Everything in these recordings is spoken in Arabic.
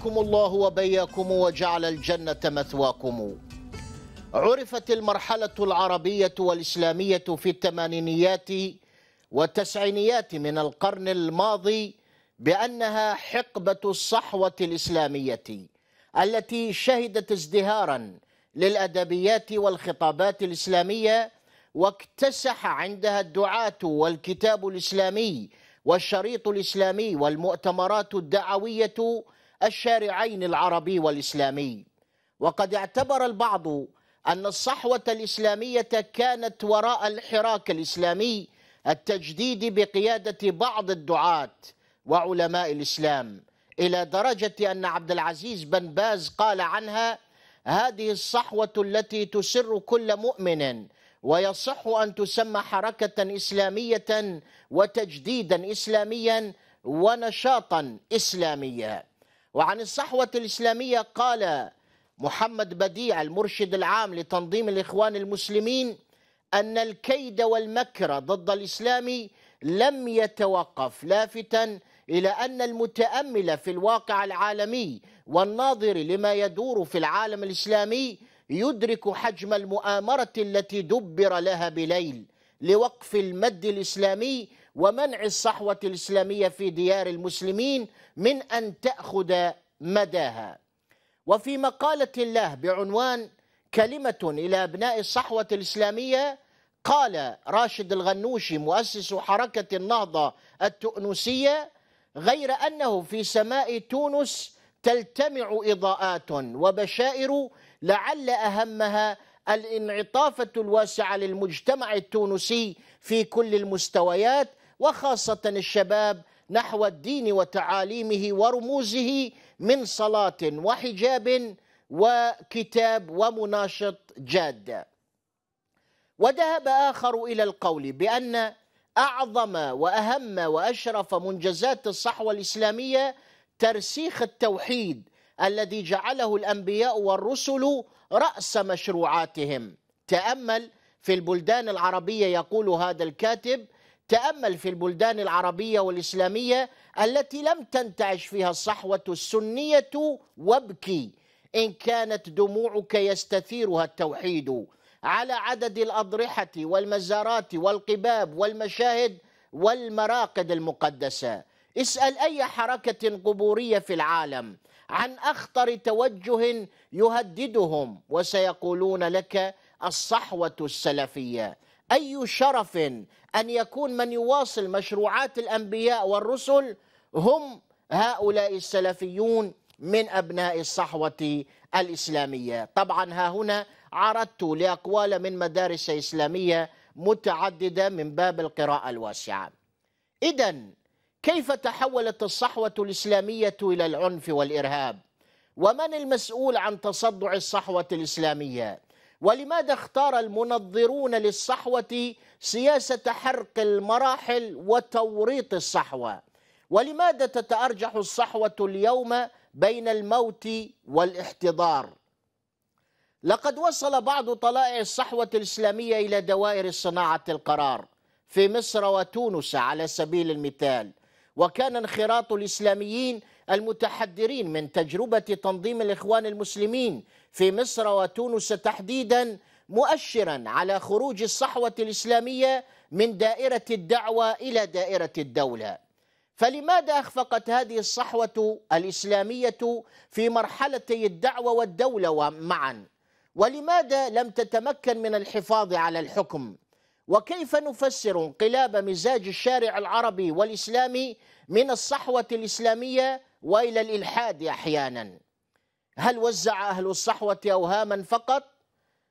أعزكم الله وبياكم وجعل الجنة مثواكم عرفت المرحلة العربية والإسلامية في الثمانينيات والتسعينيات من القرن الماضي بأنها حقبة الصحوة الإسلامية التي شهدت ازدهارا للأدبيات والخطابات الإسلامية واكتسح عندها الدعاة والكتاب الإسلامي والشريط الإسلامي والمؤتمرات الدعوية الشارعين العربي والإسلامي وقد اعتبر البعض أن الصحوة الإسلامية كانت وراء الحراك الإسلامي التجديد بقيادة بعض الدعاة وعلماء الإسلام إلى درجة أن عبد العزيز بن باز قال عنها هذه الصحوة التي تسر كل مؤمن ويصح أن تسمى حركة إسلامية وتجديدا إسلاميا ونشاطا إسلاميا وعن الصحوة الإسلامية قال محمد بديع المرشد العام لتنظيم الإخوان المسلمين أن الكيد والمكر ضد الإسلام لم يتوقف لافتا إلى أن المتأمل في الواقع العالمي والناظر لما يدور في العالم الإسلامي يدرك حجم المؤامرة التي دبر لها بليل لوقف المد الإسلامي ومنع الصحوة الإسلامية في ديار المسلمين من أن تأخذ مداها وفي مقالة له بعنوان كلمة إلى أبناء الصحوة الإسلامية قال راشد الغنوشي مؤسس حركة النهضة التؤنسية غير أنه في سماء تونس تلتمع إضاءات وبشائر لعل أهمها الانعطافة الواسعة للمجتمع التونسي في كل المستويات وخاصة الشباب نحو الدين وتعاليمه ورموزه من صلاة وحجاب وكتاب ومناشط جاد وذهب آخر إلى القول بأن أعظم وأهم وأشرف منجزات الصحوة الإسلامية ترسيخ التوحيد الذي جعله الأنبياء والرسل رأس مشروعاتهم تأمل في البلدان العربية يقول هذا الكاتب تامل في البلدان العربيه والاسلاميه التي لم تنتعش فيها الصحوه السنيه وابكي ان كانت دموعك يستثيرها التوحيد على عدد الاضرحه والمزارات والقباب والمشاهد والمراقد المقدسه اسال اي حركه قبوريه في العالم عن اخطر توجه يهددهم وسيقولون لك الصحوه السلفيه اي شرف أن يكون من يواصل مشروعات الأنبياء والرسل هم هؤلاء السلفيون من أبناء الصحوة الإسلامية طبعا ها هنا عرضت لأقوال من مدارس إسلامية متعددة من باب القراءة الواسعة إذا كيف تحولت الصحوة الإسلامية إلى العنف والإرهاب؟ ومن المسؤول عن تصدع الصحوة الإسلامية؟ ولماذا اختار المنظرون للصحوة سياسة حرق المراحل وتوريط الصحوة ولماذا تتأرجح الصحوة اليوم بين الموت والاحتضار لقد وصل بعض طلائع الصحوة الإسلامية إلى دوائر صناعة القرار في مصر وتونس على سبيل المثال وكان انخراط الإسلاميين المتحدرين من تجربة تنظيم الإخوان المسلمين في مصر وتونس تحديدا مؤشرا على خروج الصحوة الإسلامية من دائرة الدعوة إلى دائرة الدولة فلماذا أخفقت هذه الصحوة الإسلامية في مرحلتي الدعوة والدولة معا ولماذا لم تتمكن من الحفاظ على الحكم وكيف نفسر انقلاب مزاج الشارع العربي والإسلامي من الصحوة الإسلامية والى الالحاد احيانا هل وزع اهل الصحوه اوهاما فقط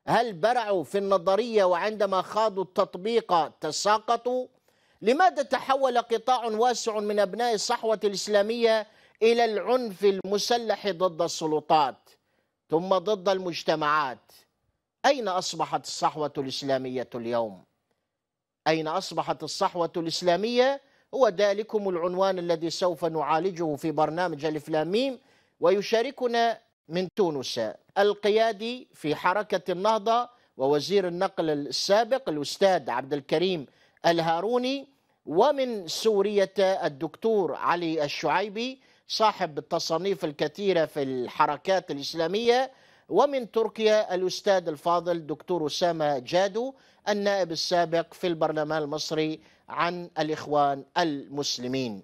هل برعوا في النظريه وعندما خاضوا التطبيق تساقطوا لماذا تحول قطاع واسع من ابناء الصحوه الاسلاميه الى العنف المسلح ضد السلطات ثم ضد المجتمعات اين اصبحت الصحوه الاسلاميه اليوم اين اصبحت الصحوه الاسلاميه هو ذلكم العنوان الذي سوف نعالجه في برنامج الإفلاميم ويشاركنا من تونس القيادي في حركة النهضة ووزير النقل السابق الأستاذ عبد الكريم الهاروني ومن سورية الدكتور علي الشعيبي صاحب التصانيف الكثيرة في الحركات الإسلامية ومن تركيا الأستاذ الفاضل دكتور أسامة جادو النائب السابق في البرلمان المصري عن الاخوان المسلمين.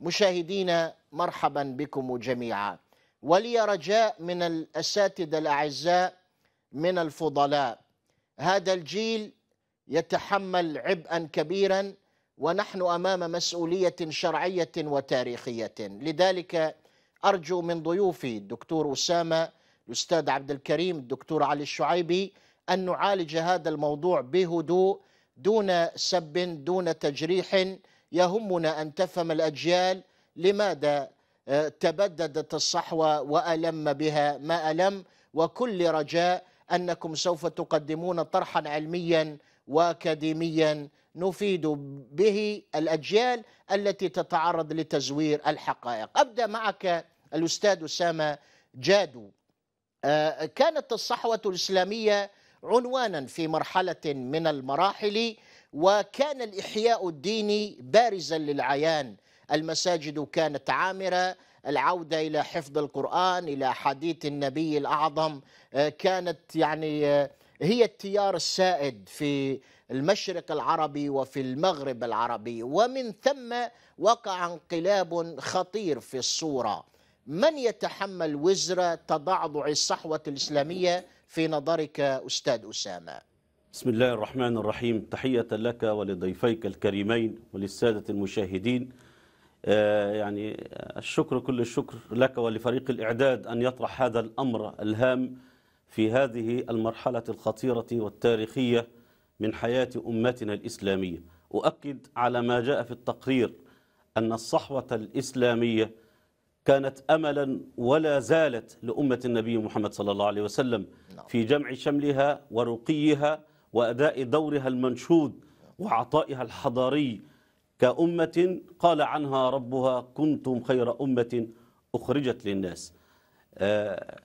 مشاهدينا مرحبا بكم جميعا. ولي رجاء من الاساتذه الاعزاء من الفضلاء. هذا الجيل يتحمل عبئا كبيرا ونحن امام مسؤوليه شرعيه وتاريخيه، لذلك ارجو من ضيوفي الدكتور اسامه الاستاذ عبد الكريم الدكتور علي الشعيبي ان نعالج هذا الموضوع بهدوء دون سب دون تجريح يهمنا ان تفهم الاجيال لماذا آه، تبددت الصحوه والم بها ما الم وكل رجاء انكم سوف تقدمون طرحا علميا واكاديميا نفيد به الاجيال التي تتعرض لتزوير الحقائق. ابدا معك الاستاذ اسامه جادو. آه، كانت الصحوه الاسلاميه عنوانا في مرحلة من المراحل وكان الإحياء الديني بارزا للعيان المساجد كانت عامرة العودة إلى حفظ القرآن إلى حديث النبي الأعظم آه، كانت يعني آه، هي التيار السائد في المشرق العربي وفي المغرب العربي ومن ثم وقع انقلاب خطير في الصورة من يتحمل وزر تضعضع الصحوة الإسلامية في نظرك أستاذ أسامة بسم الله الرحمن الرحيم تحية لك ولضيفيك الكريمين وللسادة المشاهدين آه، يعني الشكر كل الشكر لك ولفريق الإعداد أن يطرح هذا الأمر الهام في هذه المرحلة الخطيرة والتاريخية من حياة أمتنا الإسلامية أؤكد على ما جاء في التقرير أن الصحوة الإسلامية كانت أملا ولا زالت لأمة النبي محمد صلى الله عليه وسلم في جمع شملها ورقيها وأداء دورها المنشود وعطائها الحضاري كأمة قال عنها ربها كنتم خير أمة أخرجت للناس آه،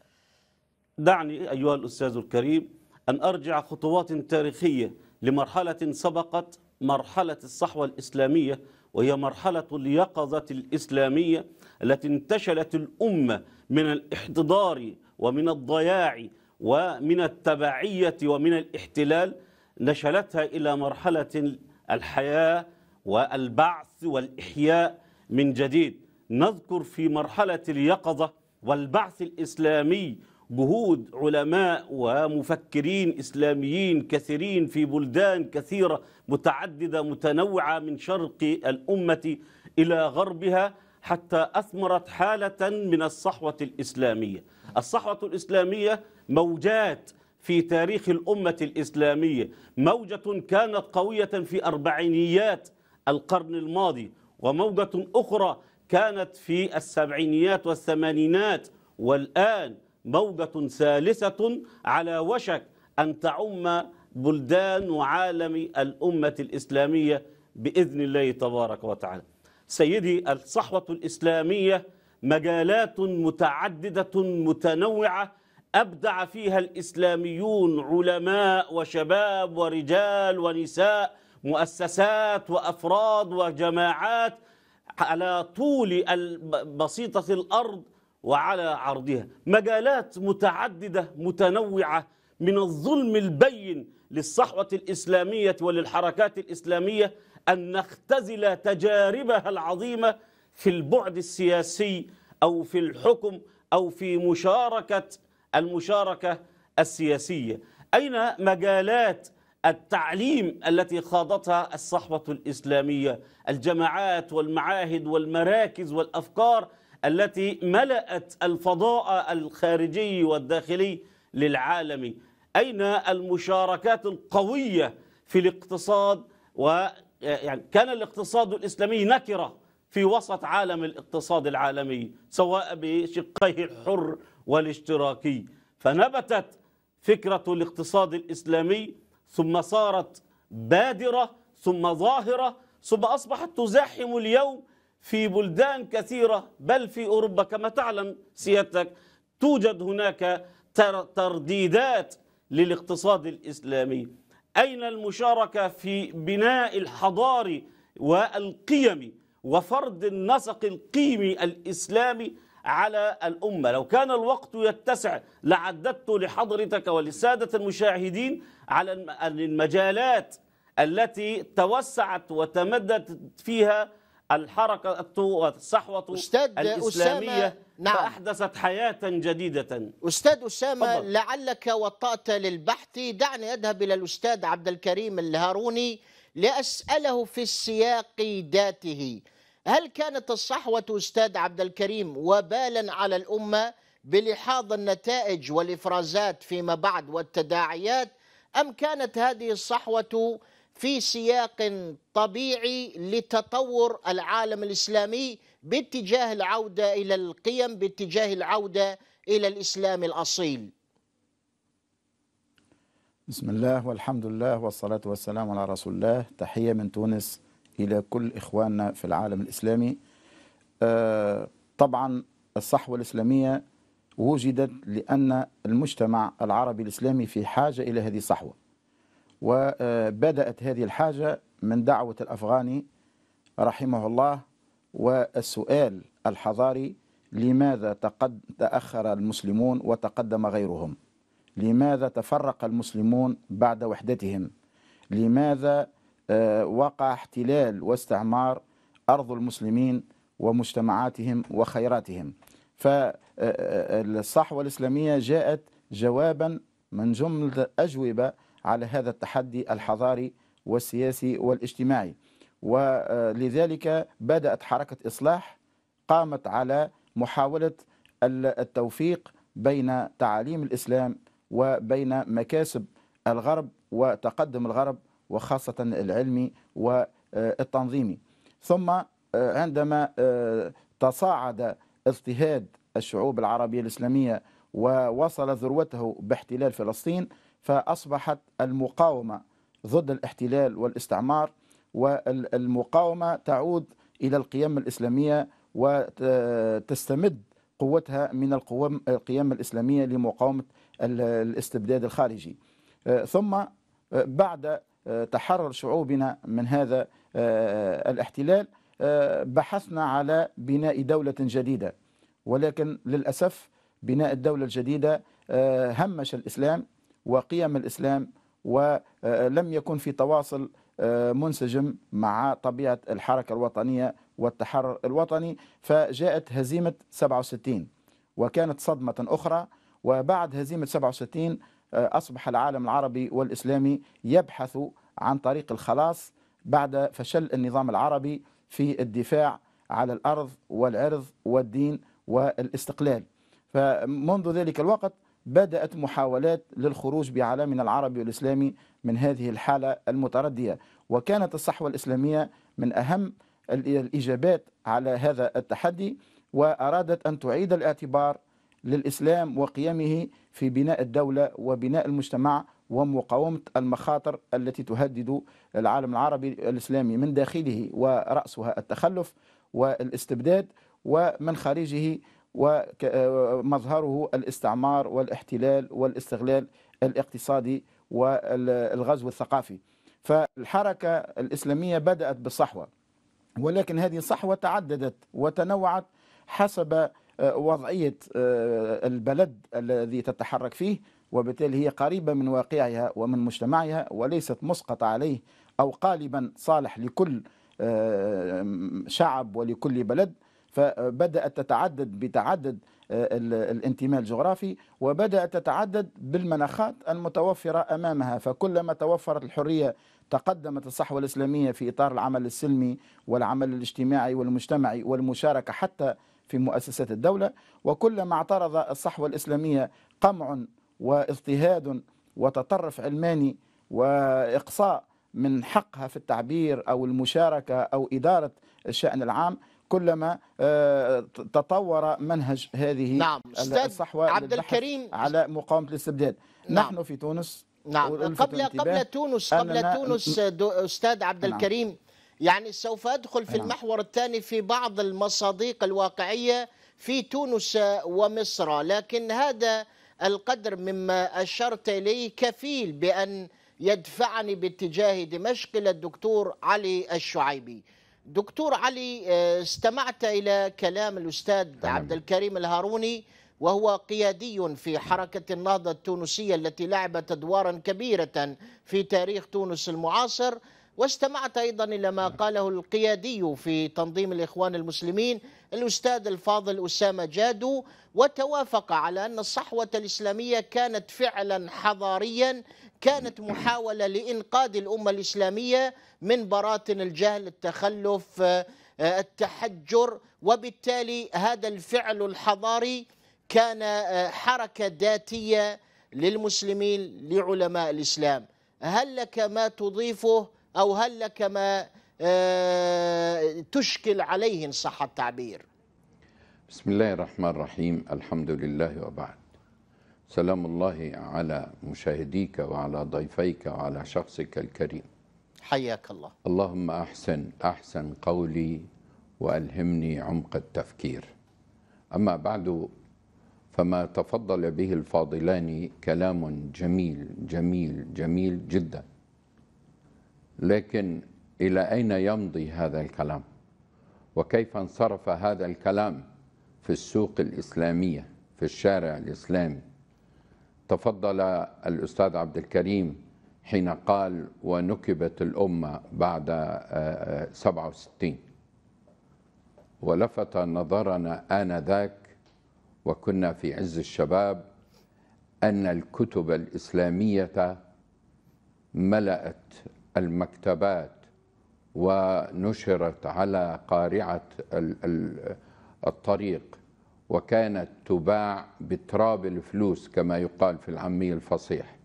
دعني أيها الأستاذ الكريم أن أرجع خطوات تاريخية لمرحلة سبقت مرحلة الصحوة الإسلامية وهي مرحلة اليقظة الإسلامية التي انتشلت الأمة من الاحتضار ومن الضياع ومن التبعية ومن الاحتلال نشلتها إلى مرحلة الحياة والبعث والإحياء من جديد نذكر في مرحلة اليقظة والبعث الإسلامي جهود علماء ومفكرين إسلاميين كثيرين في بلدان كثيرة متعددة متنوعة من شرق الأمة إلى غربها حتى أثمرت حالة من الصحوة الإسلامية الصحوة الإسلامية موجات في تاريخ الأمة الإسلامية موجة كانت قوية في أربعينيات القرن الماضي وموجة أخرى كانت في السبعينيات والثمانينات والآن موجة ثالثة على وشك أن تعم بلدان وعالم الأمة الإسلامية بإذن الله تبارك وتعالى سيدي الصحوة الإسلامية مجالات متعددة متنوعة أبدع فيها الإسلاميون علماء وشباب ورجال ونساء مؤسسات وأفراد وجماعات على طول بسيطة الأرض وعلى عرضها مجالات متعددة متنوعة من الظلم البين للصحوة الإسلامية وللحركات الإسلامية أن نختزل تجاربها العظيمة في البعد السياسي أو في الحكم أو في مشاركة المشاركة السياسية أين مجالات التعليم التي خاضتها الصحوة الإسلامية الجماعات والمعاهد والمراكز والأفكار التي ملأت الفضاء الخارجي والداخلي للعالم أين المشاركات القوية في الاقتصاد و يعني كان الاقتصاد الإسلامي نكرة في وسط عالم الاقتصاد العالمي سواء بشقيه الحر والاشتراكي فنبتت فكرة الاقتصاد الإسلامي ثم صارت بادرة ثم ظاهرة ثم أصبحت تزاحم اليوم في بلدان كثيرة بل في أوروبا كما تعلم سيادتك توجد هناك ترديدات للاقتصاد الإسلامي أين المشاركة في بناء الحضاري والقيمي وفرض النسق القيمي الإسلامي على الأمة لو كان الوقت يتسع لعددت لحضرتك ولسادة المشاهدين على المجالات التي توسعت وتمدت فيها الحركة والصحوة الإسلامية أسامة نعم. فأحدثت حياة جديدة أستاذ أسامة فضل. لعلك وطأت للبحث دعني أذهب إلى الأستاذ عبد الكريم الهاروني لأسأله في السياق ذاته هل كانت الصحوة أستاذ عبد الكريم وبالا على الأمة بلحاظ النتائج والإفرازات فيما بعد والتداعيات أم كانت هذه الصحوة في سياق طبيعي لتطور العالم الإسلامي باتجاه العودة إلى القيم باتجاه العودة إلى الإسلام الأصيل بسم الله والحمد لله والصلاة والسلام على رسول الله تحية من تونس إلى كل إخواننا في العالم الإسلامي آه، طبعا الصحوة الإسلامية وجدت لأن المجتمع العربي الإسلامي في حاجة إلى هذه الصحوة وبدأت هذه الحاجة من دعوة الأفغاني رحمه الله والسؤال الحضاري لماذا تأخر المسلمون وتقدم غيرهم لماذا تفرق المسلمون بعد وحدتهم لماذا آه، وقع احتلال واستعمار أرض المسلمين ومجتمعاتهم وخيراتهم فالصحوة آه، آه، الإسلامية جاءت جوابا من جملة أجوبة على هذا التحدي الحضاري والسياسي والاجتماعي ولذلك بدأت حركة إصلاح قامت على محاولة التوفيق بين تعاليم الإسلام وبين مكاسب الغرب وتقدم الغرب وخاصة العلمي والتنظيمي ثم آه، عندما آه، تصاعد اضطهاد الشعوب العربية الإسلامية ووصل ذروته باحتلال فلسطين فأصبحت المقاومة ضد الاحتلال والاستعمار والمقاومة تعود إلى القيم الإسلامية وتستمد قوتها من القيم الإسلامية لمقاومة الاستبداد الخارجي آه، ثم آه، بعد آه، تحرر شعوبنا من هذا الاحتلال بحثنا على بناء دولة جديدة ولكن للأسف بناء الدولة الجديدة همش الإسلام وقيم الإسلام ولم يكن في تواصل منسجم مع طبيعة الحركة الوطنية والتحرر الوطني فجاءت هزيمة 67 وكانت صدمة أخرى وبعد هزيمة 67 آه، أصبح العالم العربي والإسلامي يبحث عن طريق الخلاص بعد فشل النظام العربي في الدفاع على الأرض والعرض والدين والاستقلال فمنذ ذلك الوقت بدأت محاولات للخروج بعالمنا العربي والإسلامي من هذه الحالة المتردية وكانت الصحوة الإسلامية من أهم الإجابات على هذا التحدي وأرادت أن تعيد الاعتبار للإسلام وقيمه في بناء الدولة وبناء المجتمع ومقاومة المخاطر التي تهدد العالم العربي الإسلامي من داخله ورأسها التخلف والاستبداد ومن خارجه ومظهره الاستعمار والاحتلال والاستغلال الاقتصادي والغزو الثقافي فالحركة الإسلامية بدأت بالصحوة ولكن هذه الصحوة تعددت وتنوعت حسب آه، وضعية آه، البلد الذي تتحرك فيه وبالتالي هي قريبة من واقعها ومن مجتمعها وليست مسقطة عليه أو قالبا صالح لكل آه، شعب ولكل بلد فبدأت تتعدد بتعدد الانتماء الجغرافي وبدأت تتعدد بالمناخات المتوفرة أمامها فكلما توفرت الحرية تقدمت الصحوة الإسلامية في إطار العمل السلمي والعمل الاجتماعي والمجتمعي والمشاركة حتى في مؤسسات الدولة وكلما اعترض الصحوة الإسلامية قمع واضطهاد وتطرف علماني وإقصاء من حقها في التعبير أو المشاركة أو إدارة الشأن العام كلما آه، تطور منهج هذه نعم. الصحوة عبد الكريم على مقاومة الاستبداد نعم. نحن في تونس نعم قبل قبل تونس قبل تونس أستاذ عبد نعم. الكريم نعم. يعني سوف أدخل في نعم. المحور الثاني في بعض المصادق الواقعية في تونس ومصر لكن هذا القدر مما أشرت إليه كفيل بأن يدفعني باتجاه دمشق إلى الدكتور علي الشعيبي دكتور علي آه، استمعت إلى كلام الأستاذ عبد الكريم الهاروني وهو قيادي في حركة النهضة التونسية التي لعبت أدوارا كبيرة في تاريخ تونس المعاصر واستمعت أيضا إلى ما قاله القيادي في تنظيم الإخوان المسلمين الأستاذ الفاضل أسامة جادو وتوافق على أن الصحوة الإسلامية كانت فعلا حضاريا كانت محاولة لإنقاذ الأمة الإسلامية من براثن الجهل التخلف آه، التحجر وبالتالي هذا الفعل الحضاري كان آه، حركة ذاتية للمسلمين لعلماء الإسلام هل لك ما تضيفه أو هل لك ما آه، تشكل عليه إن صح التعبير بسم الله الرحمن الرحيم الحمد لله وبعد سلام الله على مشاهديك وعلى ضيفيك وعلى شخصك الكريم حياك الله اللهم أحسن أحسن قولي وألهمني عمق التفكير أما بعد فما تفضل به الفاضلان كلام جميل جميل جميل جدا لكن الى اين يمضي هذا الكلام وكيف انصرف هذا الكلام في السوق الاسلاميه في الشارع الاسلامي تفضل الاستاذ عبد الكريم حين قال ونكبت الامه بعد 67 آه، آه، ولفت نظرنا انذاك وكنا في عز الشباب ان الكتب الاسلاميه ملأت المكتبات ونشرت على قارعة الطريق وكانت تباع بتراب الفلوس كما يقال في العامية الفصيح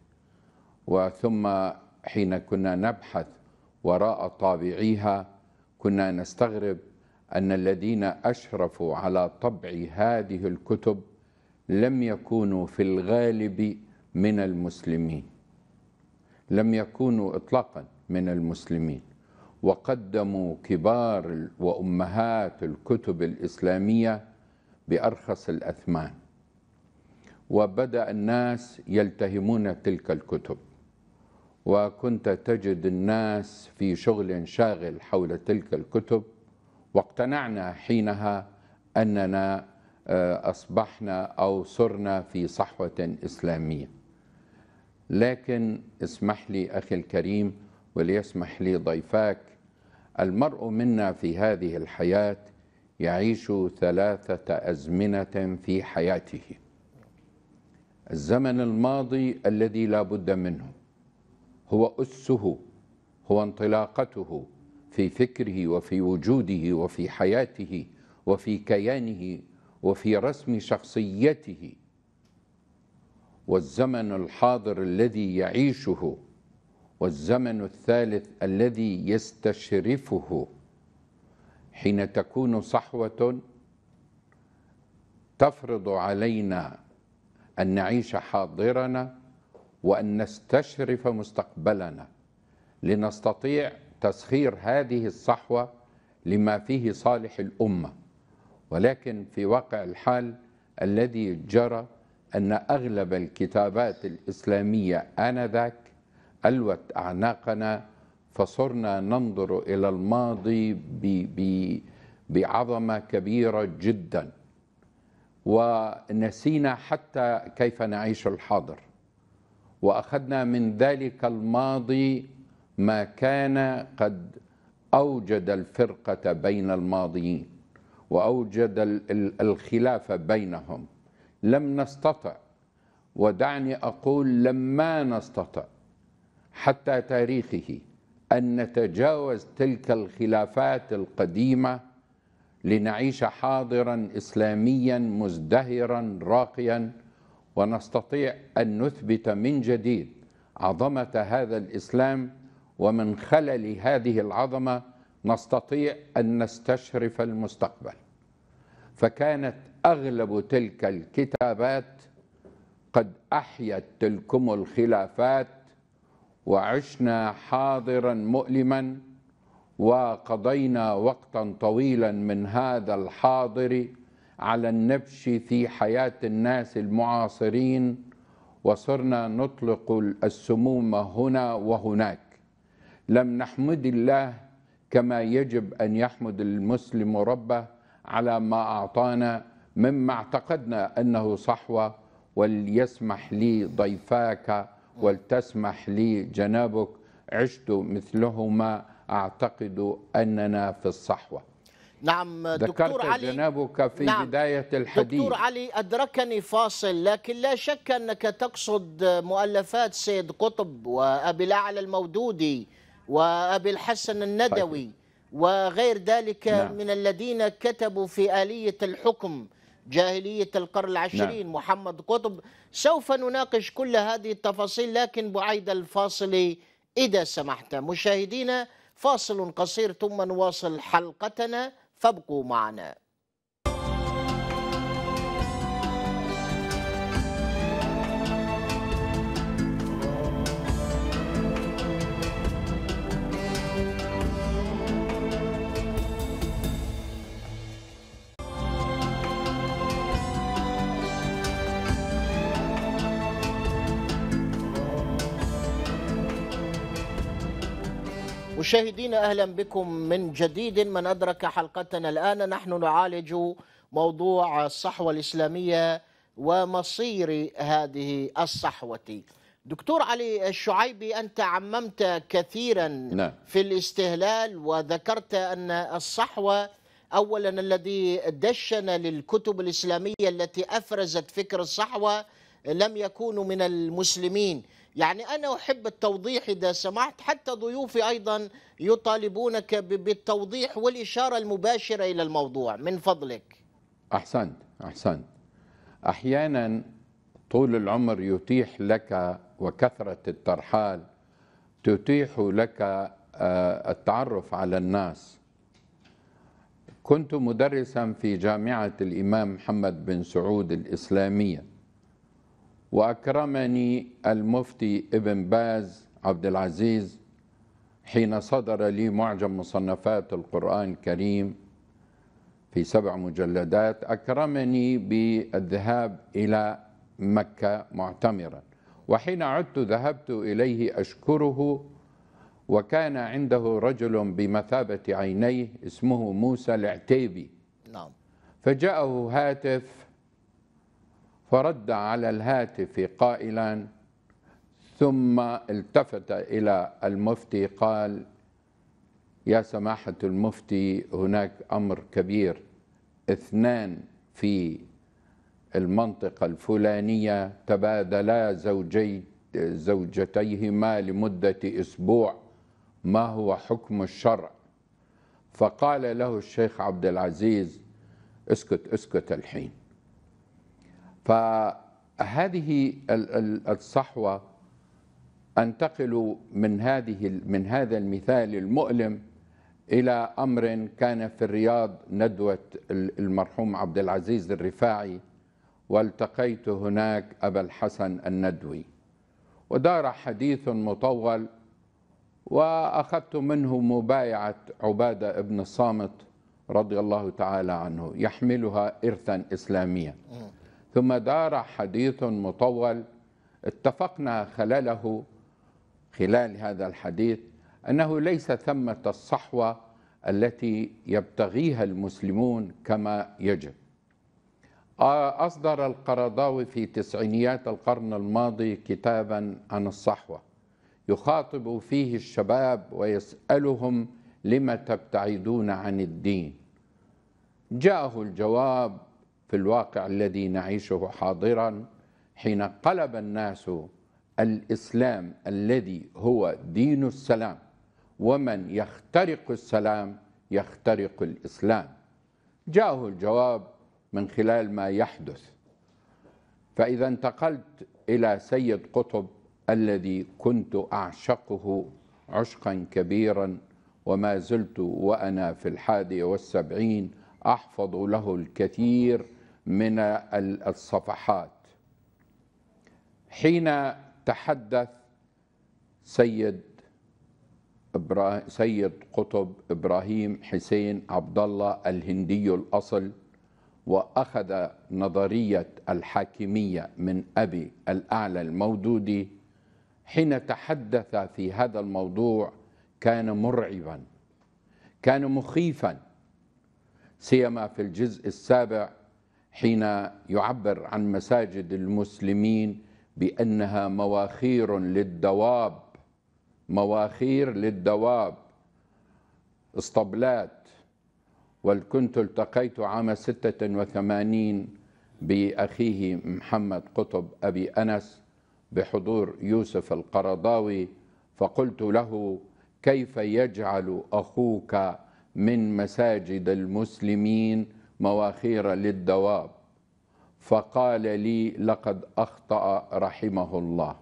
وثم حين كنا نبحث وراء طابعيها كنا نستغرب أن الذين أشرفوا على طبع هذه الكتب لم يكونوا في الغالب من المسلمين لم يكونوا إطلاقاً من المسلمين وقدموا كبار وامهات الكتب الاسلاميه بارخص الاثمان وبدا الناس يلتهمون تلك الكتب وكنت تجد الناس في شغل شاغل حول تلك الكتب واقتنعنا حينها اننا آه، اصبحنا او صرنا في صحوه اسلاميه لكن اسمح لي اخي الكريم وليسمح لي ضيفاك المرء منا في هذه الحياة يعيش ثلاثة أزمنة في حياته الزمن الماضي الذي لا بد منه هو أسه هو انطلاقته في فكره وفي وجوده وفي حياته وفي كيانه وفي رسم شخصيته والزمن الحاضر الذي يعيشه والزمن الثالث الذي يستشرفه حين تكون صحوه تفرض علينا ان نعيش حاضرنا وان نستشرف مستقبلنا لنستطيع تسخير هذه الصحوه لما فيه صالح الامه ولكن في واقع الحال الذي جرى ان اغلب الكتابات الاسلاميه انذاك ألوت أعناقنا فصرنا ننظر إلى الماضي ب بعظمة كبيرة جدا ونسينا حتى كيف نعيش الحاضر وأخذنا من ذلك الماضي ما كان قد أوجد الفرقة بين الماضيين وأوجد الخلاف بينهم لم نستطع ودعني أقول لما نستطع حتى تاريخه ان نتجاوز تلك الخلافات القديمه لنعيش حاضرا اسلاميا مزدهرا راقيا ونستطيع ان نثبت من جديد عظمه هذا الاسلام ومن خلل هذه العظمه نستطيع ان نستشرف المستقبل فكانت اغلب تلك الكتابات قد احيت تلكم الخلافات وعشنا حاضرا مؤلما وقضينا وقتا طويلا من هذا الحاضر على النبش في حياه الناس المعاصرين وصرنا نطلق السموم هنا وهناك لم نحمد الله كما يجب ان يحمد المسلم ربه على ما اعطانا مما اعتقدنا انه صحوه وليسمح لي ضيفاك ولتسمح لي جنابك عشت مثلهما أعتقد أننا في الصحوة نعم دكتور علي جنابك في نعم بداية الحديث دكتور علي أدركني فاصل لكن لا شك أنك تقصد مؤلفات سيد قطب وأبي الأعلى المودودي وأبي الحسن الندوي وغير ذلك نعم. من الذين كتبوا في آلية الحكم جاهلية القرن العشرين نعم. محمد قطب سوف نناقش كل هذه التفاصيل لكن بعيد الفاصل إذا سمحت مشاهدينا فاصل قصير ثم نواصل حلقتنا فابقوا معنا مشاهدينا اهلا بكم من جديد من ادرك حلقتنا الان نحن نعالج موضوع الصحوه الاسلاميه ومصير هذه الصحوه. دكتور علي الشعيبي انت عممت كثيرا نعم. في الاستهلال وذكرت ان الصحوه اولا الذي دشن للكتب الاسلاميه التي افرزت فكر الصحوه لم يكونوا من المسلمين يعني أنا أحب التوضيح إذا سمحت حتى ضيوفي أيضا يطالبونك بالتوضيح والإشارة المباشرة إلى الموضوع من فضلك أحسنت أحسنت أحيانا طول العمر يتيح لك وكثرة الترحال تتيح لك آه، التعرف على الناس كنت مدرسا في جامعة الإمام محمد بن سعود الإسلامية واكرمني المفتي ابن باز عبد العزيز حين صدر لي معجم مصنفات القران الكريم في سبع مجلدات اكرمني بالذهاب الى مكه معتمرا وحين عدت ذهبت اليه اشكره وكان عنده رجل بمثابه عينيه اسمه موسى العتيبي نعم فجاءه هاتف فرد على الهاتف قائلا ثم التفت الى المفتي قال يا سماحه المفتي هناك امر كبير اثنان في المنطقه الفلانيه تبادلا زوجي زوجتيهما لمده اسبوع ما هو حكم الشرع فقال له الشيخ عبد العزيز اسكت اسكت الحين فهذه الصحوة أنتقل من هذه من هذا المثال المؤلم إلى أمر كان في الرياض ندوة المرحوم عبد العزيز الرفاعي والتقيت هناك أبا الحسن الندوي ودار حديث مطول وأخذت منه مبايعة عبادة ابن الصامت رضي الله تعالى عنه يحملها إرثا إسلاميا ثم دار حديث مطول اتفقنا خلاله خلال هذا الحديث انه ليس ثمه الصحوه التي يبتغيها المسلمون كما يجب اصدر القرضاوي في تسعينيات القرن الماضي كتابا عن الصحوه يخاطب فيه الشباب ويسالهم لم تبتعدون عن الدين جاءه الجواب في الواقع الذي نعيشه حاضرا حين قلب الناس الاسلام الذي هو دين السلام ومن يخترق السلام يخترق الاسلام جاءه الجواب من خلال ما يحدث فاذا انتقلت الى سيد قطب الذي كنت اعشقه عشقا كبيرا وما زلت وانا في الحادي والسبعين احفظ له الكثير من الصفحات حين تحدث سيد إبراهيم سيد قطب ابراهيم حسين عبد الله الهندي الاصل واخذ نظريه الحاكميه من ابي الاعلى المودودي حين تحدث في هذا الموضوع كان مرعبا كان مخيفا سيما في الجزء السابع حين يعبر عن مساجد المسلمين بانها مواخير للدواب مواخير للدواب اسطبلات والكنت التقيت عام 86 باخيه محمد قطب ابي انس بحضور يوسف القرضاوي فقلت له كيف يجعل اخوك من مساجد المسلمين مواخير للدواب فقال لي لقد اخطا رحمه الله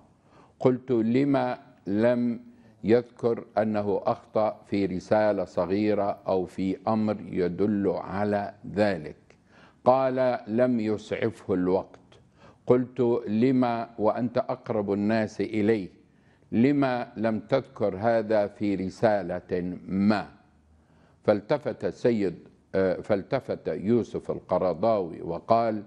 قلت لما لم يذكر انه اخطا في رساله صغيره او في امر يدل على ذلك قال لم يسعفه الوقت قلت لما وانت اقرب الناس اليه لما لم تذكر هذا في رساله ما فالتفت السيد آه، فالتفت يوسف القرضاوي وقال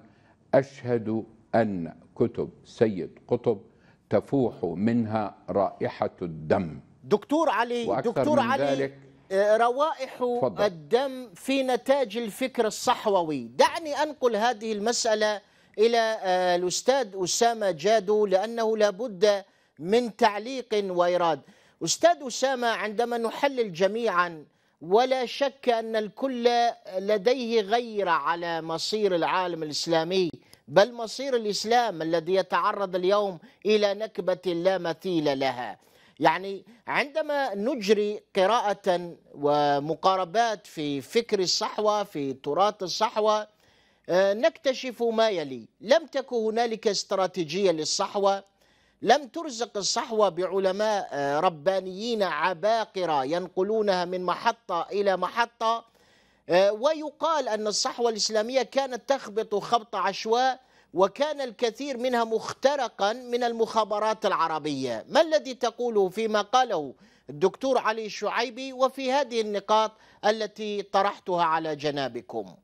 أشهد أن كتب سيد قطب تفوح منها رائحة الدم دكتور علي دكتور علي آه، روائح فضل. الدم في نتاج الفكر الصحوي دعني أنقل هذه المسألة إلى آه، الأستاذ أسامة جادو لأنه لابد من تعليق وإيراد أستاذ أسامة عندما نحلل جميعا ولا شك أن الكل لديه غيرة على مصير العالم الإسلامي بل مصير الإسلام الذي يتعرض اليوم إلى نكبة لا مثيل لها يعني عندما نجري قراءة ومقاربات في فكر الصحوة في تراث الصحوة آه، نكتشف ما يلي لم تكن هنالك استراتيجية للصحوة لم ترزق الصحوة بعلماء آه، ربانيين عباقرة ينقلونها من محطة إلى محطة آه، ويقال أن الصحوة الإسلامية كانت تخبط خبط عشواء وكان الكثير منها مخترقا من المخابرات العربية ما الذي تقوله فيما قاله الدكتور علي الشعيبي وفي هذه النقاط التي طرحتها على جنابكم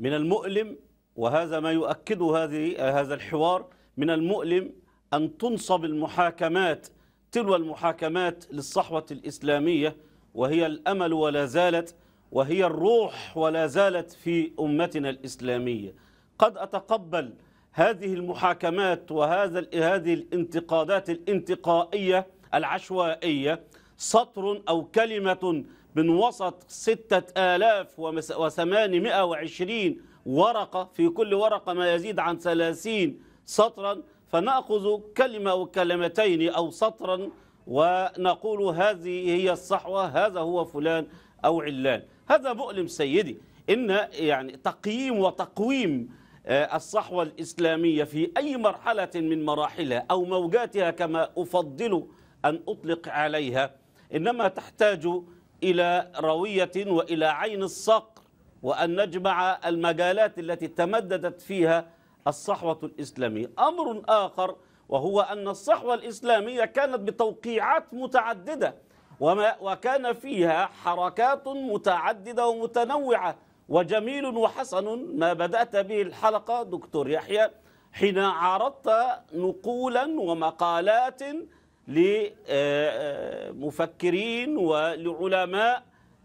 من المؤلم وهذا ما يؤكد هذه هذا الحوار من المؤلم أن تنصب المحاكمات تلو المحاكمات للصحوة الإسلامية وهي الأمل ولا زالت وهي الروح ولا زالت في أمتنا الإسلامية قد أتقبل هذه المحاكمات وهذا هذه الانتقادات الانتقائية العشوائية سطر أو كلمة من وسط ستة آلاف وثمانمائة وعشرين ورقة في كل ورقة ما يزيد عن ثلاثين سطرا فنأخذ كلمة وكلمتين أو سطرا ونقول هذه هي الصحوة هذا هو فلان أو علان هذا مؤلم سيدي إن يعني تقييم وتقويم آه، الصحوة الإسلامية في أي مرحلة من مراحلها أو موجاتها كما أفضل أن أطلق عليها إنما تحتاج إلى روية وإلى عين الصقر وأن نجمع المجالات التي تمددت فيها الصحوة الإسلامية أمر آخر وهو أن الصحوة الإسلامية كانت بتوقيعات متعددة وما وكان فيها حركات متعددة ومتنوعة وجميل وحسن ما بدأت به الحلقة دكتور يحيى حين عرضت نقولا ومقالات لمفكرين ولعلماء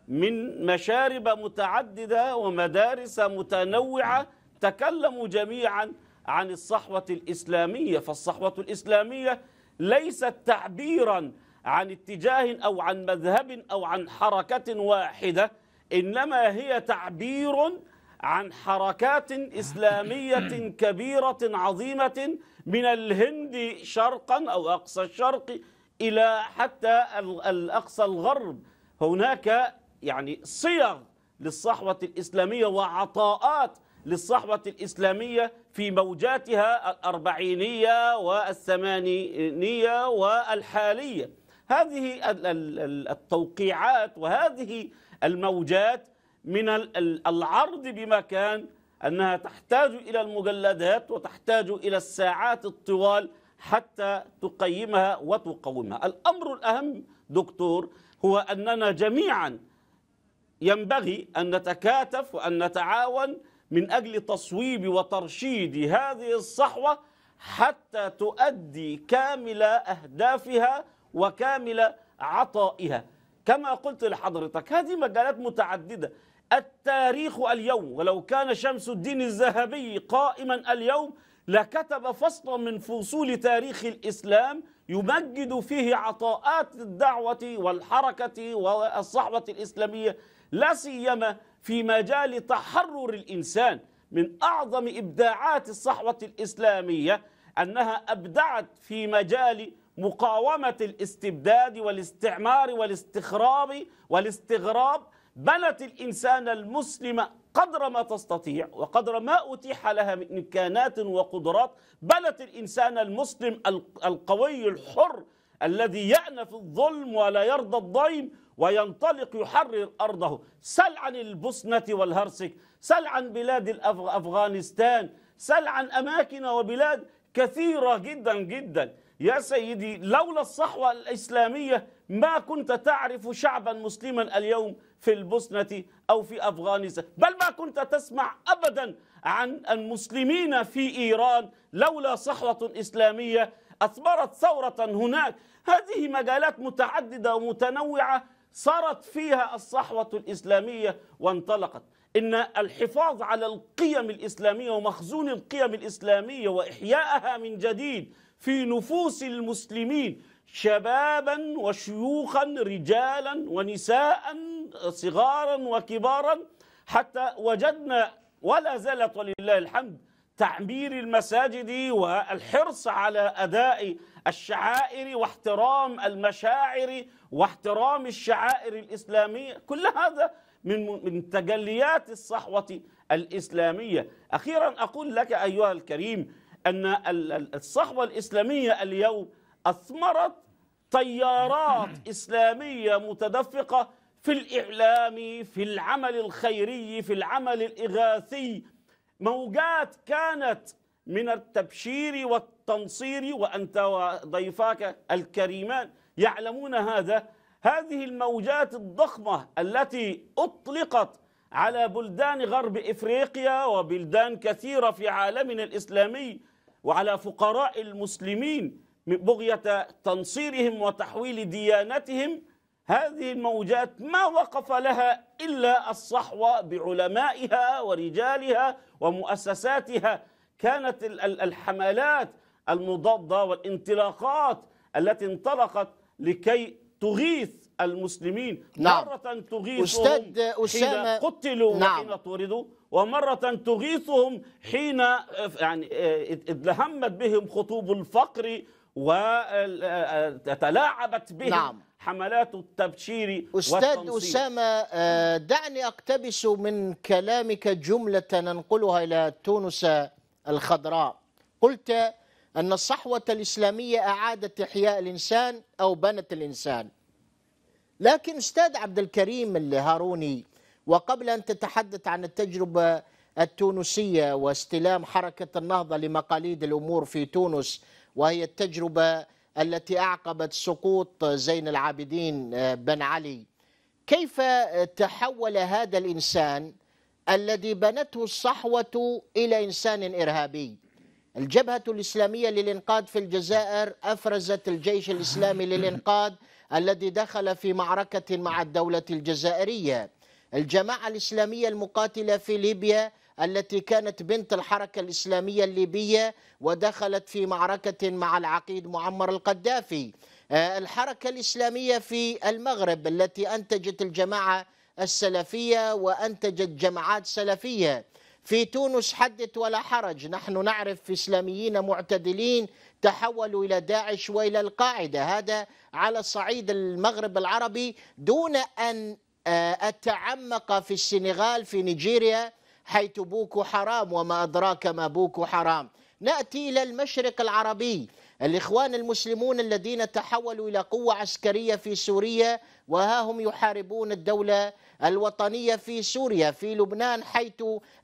من مشارب متعددة ومدارس متنوعة تكلموا جميعا عن الصحوة الإسلامية فالصحوة الإسلامية ليست تعبيرا عن اتجاه أو عن مذهب أو عن حركة واحدة إنما هي تعبير عن حركات إسلامية كبيرة عظيمة من الهند شرقا أو أقصى الشرق إلى حتى الأقصى الغرب هناك يعني صيغ للصحوة الإسلامية وعطاءات للصحوة الإسلامية في موجاتها الأربعينية والثمانينية والحالية هذه التوقيعات وهذه الموجات من العرض بما كان أنها تحتاج إلى المجلدات وتحتاج إلى الساعات الطوال حتى تقيمها وتقومها الأمر الأهم دكتور هو أننا جميعا ينبغي أن نتكاتف وأن نتعاون من أجل تصويب وترشيد هذه الصحوة حتى تؤدي كامل أهدافها وكامل عطائها كما قلت لحضرتك هذه مجالات متعددة التاريخ اليوم ولو كان شمس الدين الذهبي قائما اليوم لكتب فصلا من فصول تاريخ الإسلام يمجد فيه عطاءات الدعوة والحركة والصحوة الإسلامية لا سيما في مجال تحرر الإنسان من أعظم إبداعات الصحوة الإسلامية أنها أبدعت في مجال مقاومة الاستبداد والاستعمار والاستخراب والاستغراب بنت الإنسان المسلم قدر ما تستطيع وقدر ما أتيح لها من إمكانات وقدرات بنت الإنسان المسلم القوي الحر الذي يأنف الظلم ولا يرضى الضيم وينطلق يحرر أرضه سل عن البوسنة والهرسك سل عن بلاد أفغانستان سل عن أماكن وبلاد كثيرة جدا جدا يا سيدي لولا الصحوة الإسلامية ما كنت تعرف شعبا مسلما اليوم في البوسنة أو في أفغانستان بل ما كنت تسمع أبدا عن المسلمين في إيران لولا صحوة إسلامية أثمرت ثورة هناك هذه مجالات متعددة ومتنوعة صارت فيها الصحوة الإسلامية وانطلقت إن الحفاظ على القيم الإسلامية ومخزون القيم الإسلامية وإحيائها من جديد في نفوس المسلمين شبابا وشيوخا رجالا ونساء صغارا وكبارا حتى وجدنا ولا زالت ولله الحمد تعمير المساجد والحرص على أداء الشعائر واحترام المشاعر واحترام الشعائر الإسلامية كل هذا من من تجليات الصحوة الإسلامية أخيرا أقول لك أيها الكريم أن الصحوة الإسلامية اليوم أثمرت تيارات إسلامية متدفقة في الإعلام في العمل الخيري في العمل الإغاثي موجات كانت من التبشير والتنصير وأنت وضيفاك الكريمان يعلمون هذا هذه الموجات الضخمة التي أطلقت على بلدان غرب إفريقيا وبلدان كثيرة في عالمنا الإسلامي وعلى فقراء المسلمين بغية تنصيرهم وتحويل ديانتهم هذه الموجات ما وقف لها إلا الصحوة بعلمائها ورجالها ومؤسساتها كانت الحملات المضادة والانطلاقات التي انطلقت لكي تغيث المسلمين نعم. مرة تغيثهم حين قتلوا نعم. وحين طردوا ومرة تغيثهم حين آه، يعني ادلهمت آه، بهم خطوب الفقر وتلاعبت آه، بهم نعم. حملات التبشير أستاذ أسامة دعني أقتبس من كلامك جملة ننقلها إلى تونس الخضراء قلت أن الصحوة الإسلامية أعادت إحياء الإنسان أو بنت الإنسان لكن أستاذ عبد الكريم الهاروني وقبل أن تتحدث عن التجربة التونسية واستلام حركة النهضة لمقاليد الأمور في تونس وهي التجربة التي أعقبت سقوط زين العابدين آه، بن علي كيف تحول هذا الإنسان الذي بنته الصحوة إلى إنسان إرهابي الجبهة الإسلامية للإنقاذ في الجزائر أفرزت الجيش الإسلامي للإنقاذ الذي دخل في معركة مع الدولة الجزائرية الجماعة الإسلامية المقاتلة في ليبيا التي كانت بنت الحركة الإسلامية الليبية ودخلت في معركة مع العقيد معمر القذافي آه، الحركة الإسلامية في المغرب التي أنتجت الجماعة السلفية وأنتجت جماعات سلفية في تونس حدث ولا حرج نحن نعرف إسلاميين معتدلين تحولوا إلى داعش وإلى القاعدة هذا على صعيد المغرب العربي دون أن آه، أتعمق في السنغال في نيجيريا حيث بوكو حرام وما أدراك ما بوكو حرام نأتي إلى المشرق العربي الإخوان المسلمون الذين تحولوا إلى قوة عسكرية في سوريا وها هم يحاربون الدولة الوطنية في سوريا في لبنان حيث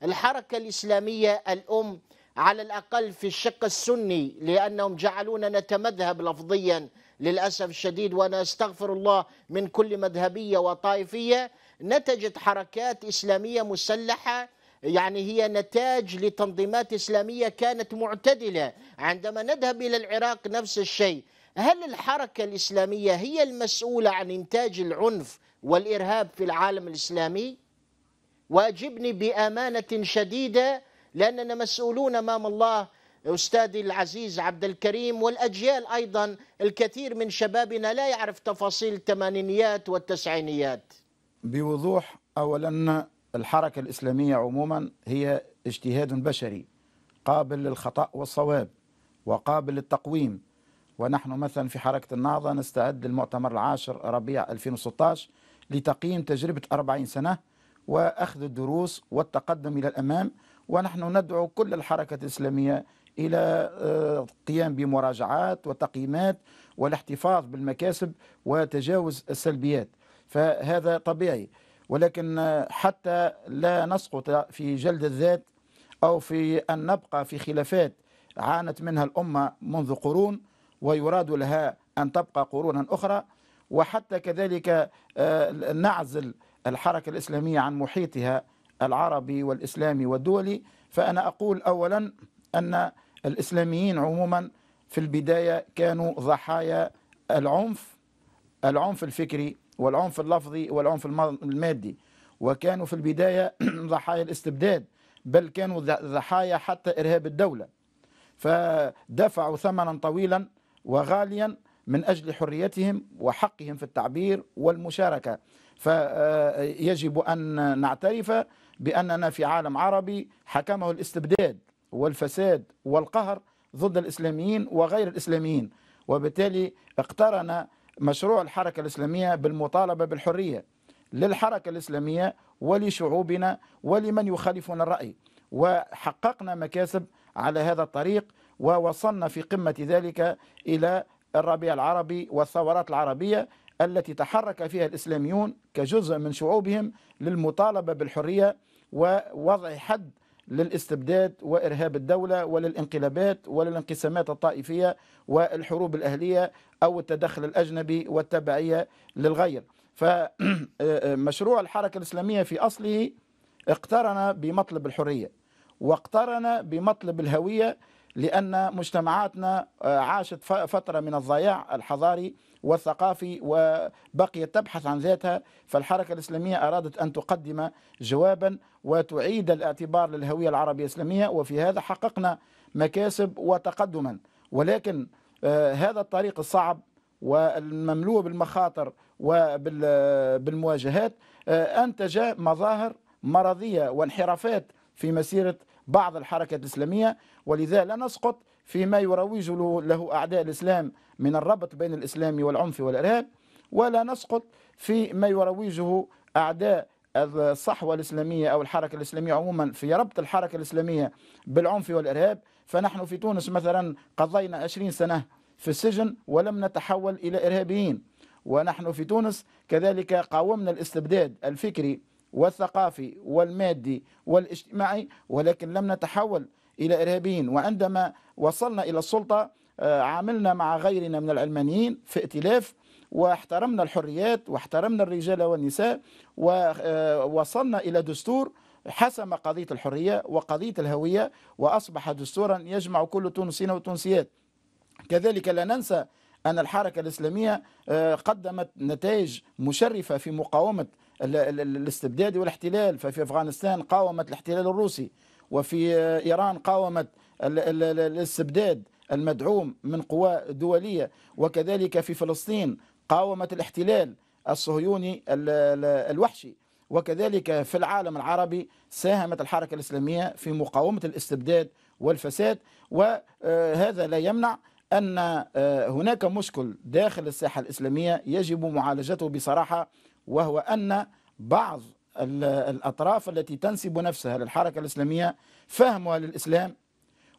الحركة الإسلامية الأم على الأقل في الشق السني لأنهم جعلوننا نتمذهب لفظيا للأسف الشديد وأنا أستغفر الله من كل مذهبية وطائفية نتجت حركات إسلامية مسلحة يعني هي نتاج لتنظيمات إسلامية كانت معتدلة عندما نذهب إلى العراق نفس الشيء هل الحركة الإسلامية هي المسؤولة عن إنتاج العنف والإرهاب في العالم الإسلامي؟ واجبني بأمانة شديدة لأننا مسؤولون أمام الله أستاذي العزيز عبد الكريم والأجيال أيضا الكثير من شبابنا لا يعرف تفاصيل الثمانينيات والتسعينيات بوضوح أولا الحركة الإسلامية عموما هي اجتهاد بشري قابل للخطأ والصواب وقابل للتقويم ونحن مثلا في حركة النهضة نستعد للمؤتمر العاشر ربيع 2016 لتقييم تجربة 40 سنة وأخذ الدروس والتقدم إلى الأمام ونحن ندعو كل الحركة الإسلامية إلى القيام آه، بمراجعات وتقييمات والاحتفاظ بالمكاسب وتجاوز السلبيات فهذا طبيعي ولكن آه، حتى لا نسقط في جلد الذات أو في أن نبقى في خلافات عانت منها الأمة منذ قرون ويراد لها أن تبقى قرونا أخرى وحتى كذلك آه، نعزل الحركة الإسلامية عن محيطها العربي والإسلامي والدولي فأنا أقول أولا أن الإسلاميين عموما في البداية كانوا ضحايا العنف العنف الفكري والعنف اللفظي والعنف المادي وكانوا في البداية ضحايا الاستبداد بل كانوا ضحايا حتى إرهاب الدولة فدفعوا ثمنا طويلا وغاليا من أجل حريتهم وحقهم في التعبير والمشاركة فيجب آه، أن نعترف بأننا في عالم عربي حكمه الاستبداد والفساد والقهر ضد الإسلاميين وغير الإسلاميين وبالتالي اقترن مشروع الحركة الإسلامية بالمطالبة بالحرية للحركة الإسلامية ولشعوبنا ولمن يخالفنا الرأي وحققنا مكاسب على هذا الطريق ووصلنا في قمة ذلك إلى الربيع العربي والثورات العربية التي تحرك فيها الإسلاميون كجزء من شعوبهم للمطالبة بالحرية ووضع حد للاستبداد وإرهاب الدولة وللانقلابات وللانقسامات الطائفية والحروب الأهلية أو التدخل الأجنبي والتبعية للغير فمشروع الحركة الإسلامية في أصله اقترن بمطلب الحرية واقترن بمطلب الهوية لأن مجتمعاتنا آه، عاشت فترة من الضياع الحضاري والثقافي وبقيت تبحث عن ذاتها فالحركة الإسلامية أرادت أن تقدم جوابا وتعيد الاعتبار للهوية العربية الإسلامية وفي هذا حققنا مكاسب وتقدما ولكن آه، هذا الطريق الصعب والمملوء بالمخاطر وبالمواجهات آه، أنتج مظاهر مرضية وانحرافات في مسيرة بعض الحركة الإسلامية ولذا لا نسقط فيما يروج له, أعداء الإسلام من الربط بين الإسلام والعنف والإرهاب ولا نسقط في ما يروجه أعداء الصحوة الإسلامية أو الحركة الإسلامية عموما في ربط الحركة الإسلامية بالعنف والإرهاب فنحن في تونس مثلا قضينا 20 سنة في السجن ولم نتحول إلى إرهابيين ونحن في تونس كذلك قاومنا الاستبداد الفكري والثقافي والمادي والاجتماعي ولكن لم نتحول إلى إرهابيين وعندما وصلنا إلى السلطة آه، عملنا مع غيرنا من العلمانيين في ائتلاف واحترمنا الحريات واحترمنا الرجال والنساء ووصلنا آه، إلى دستور حسم قضية الحرية وقضية الهوية وأصبح دستورا يجمع كل تونسيين وتونسيات كذلك لا ننسى أن الحركة الإسلامية آه، قدمت نتائج مشرفة في مقاومة الاستبداد والاحتلال ففي أفغانستان قاومت الاحتلال الروسي وفي آه، إيران قاومت الاستبداد المدعوم من قوى دولية وكذلك في فلسطين قاومت الاحتلال الصهيوني الوحشي وكذلك في العالم العربي ساهمت الحركة الإسلامية في مقاومة الاستبداد والفساد وهذا آه، لا يمنع أن آه، هناك مشكل داخل الساحة الإسلامية يجب معالجته بصراحة وهو أن بعض الأطراف التي تنسب نفسها للحركة الإسلامية فهمها للإسلام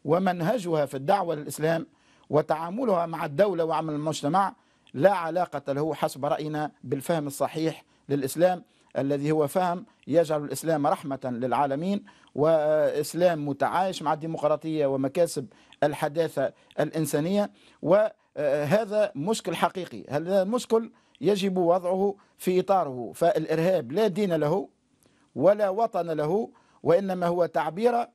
ومنهجها في الدعوة للإسلام وتعاملها مع الدولة وعمل المجتمع لا علاقة له حسب رأينا بالفهم الصحيح للإسلام الذي هو فهم يجعل الإسلام رحمة للعالمين وإسلام متعايش مع الديمقراطية ومكاسب الحداثة الإنسانية وهذا مشكل حقيقي هذا مشكل يجب وضعه في إطاره فالإرهاب لا دين له ولا وطن له وإنما هو تعبيرة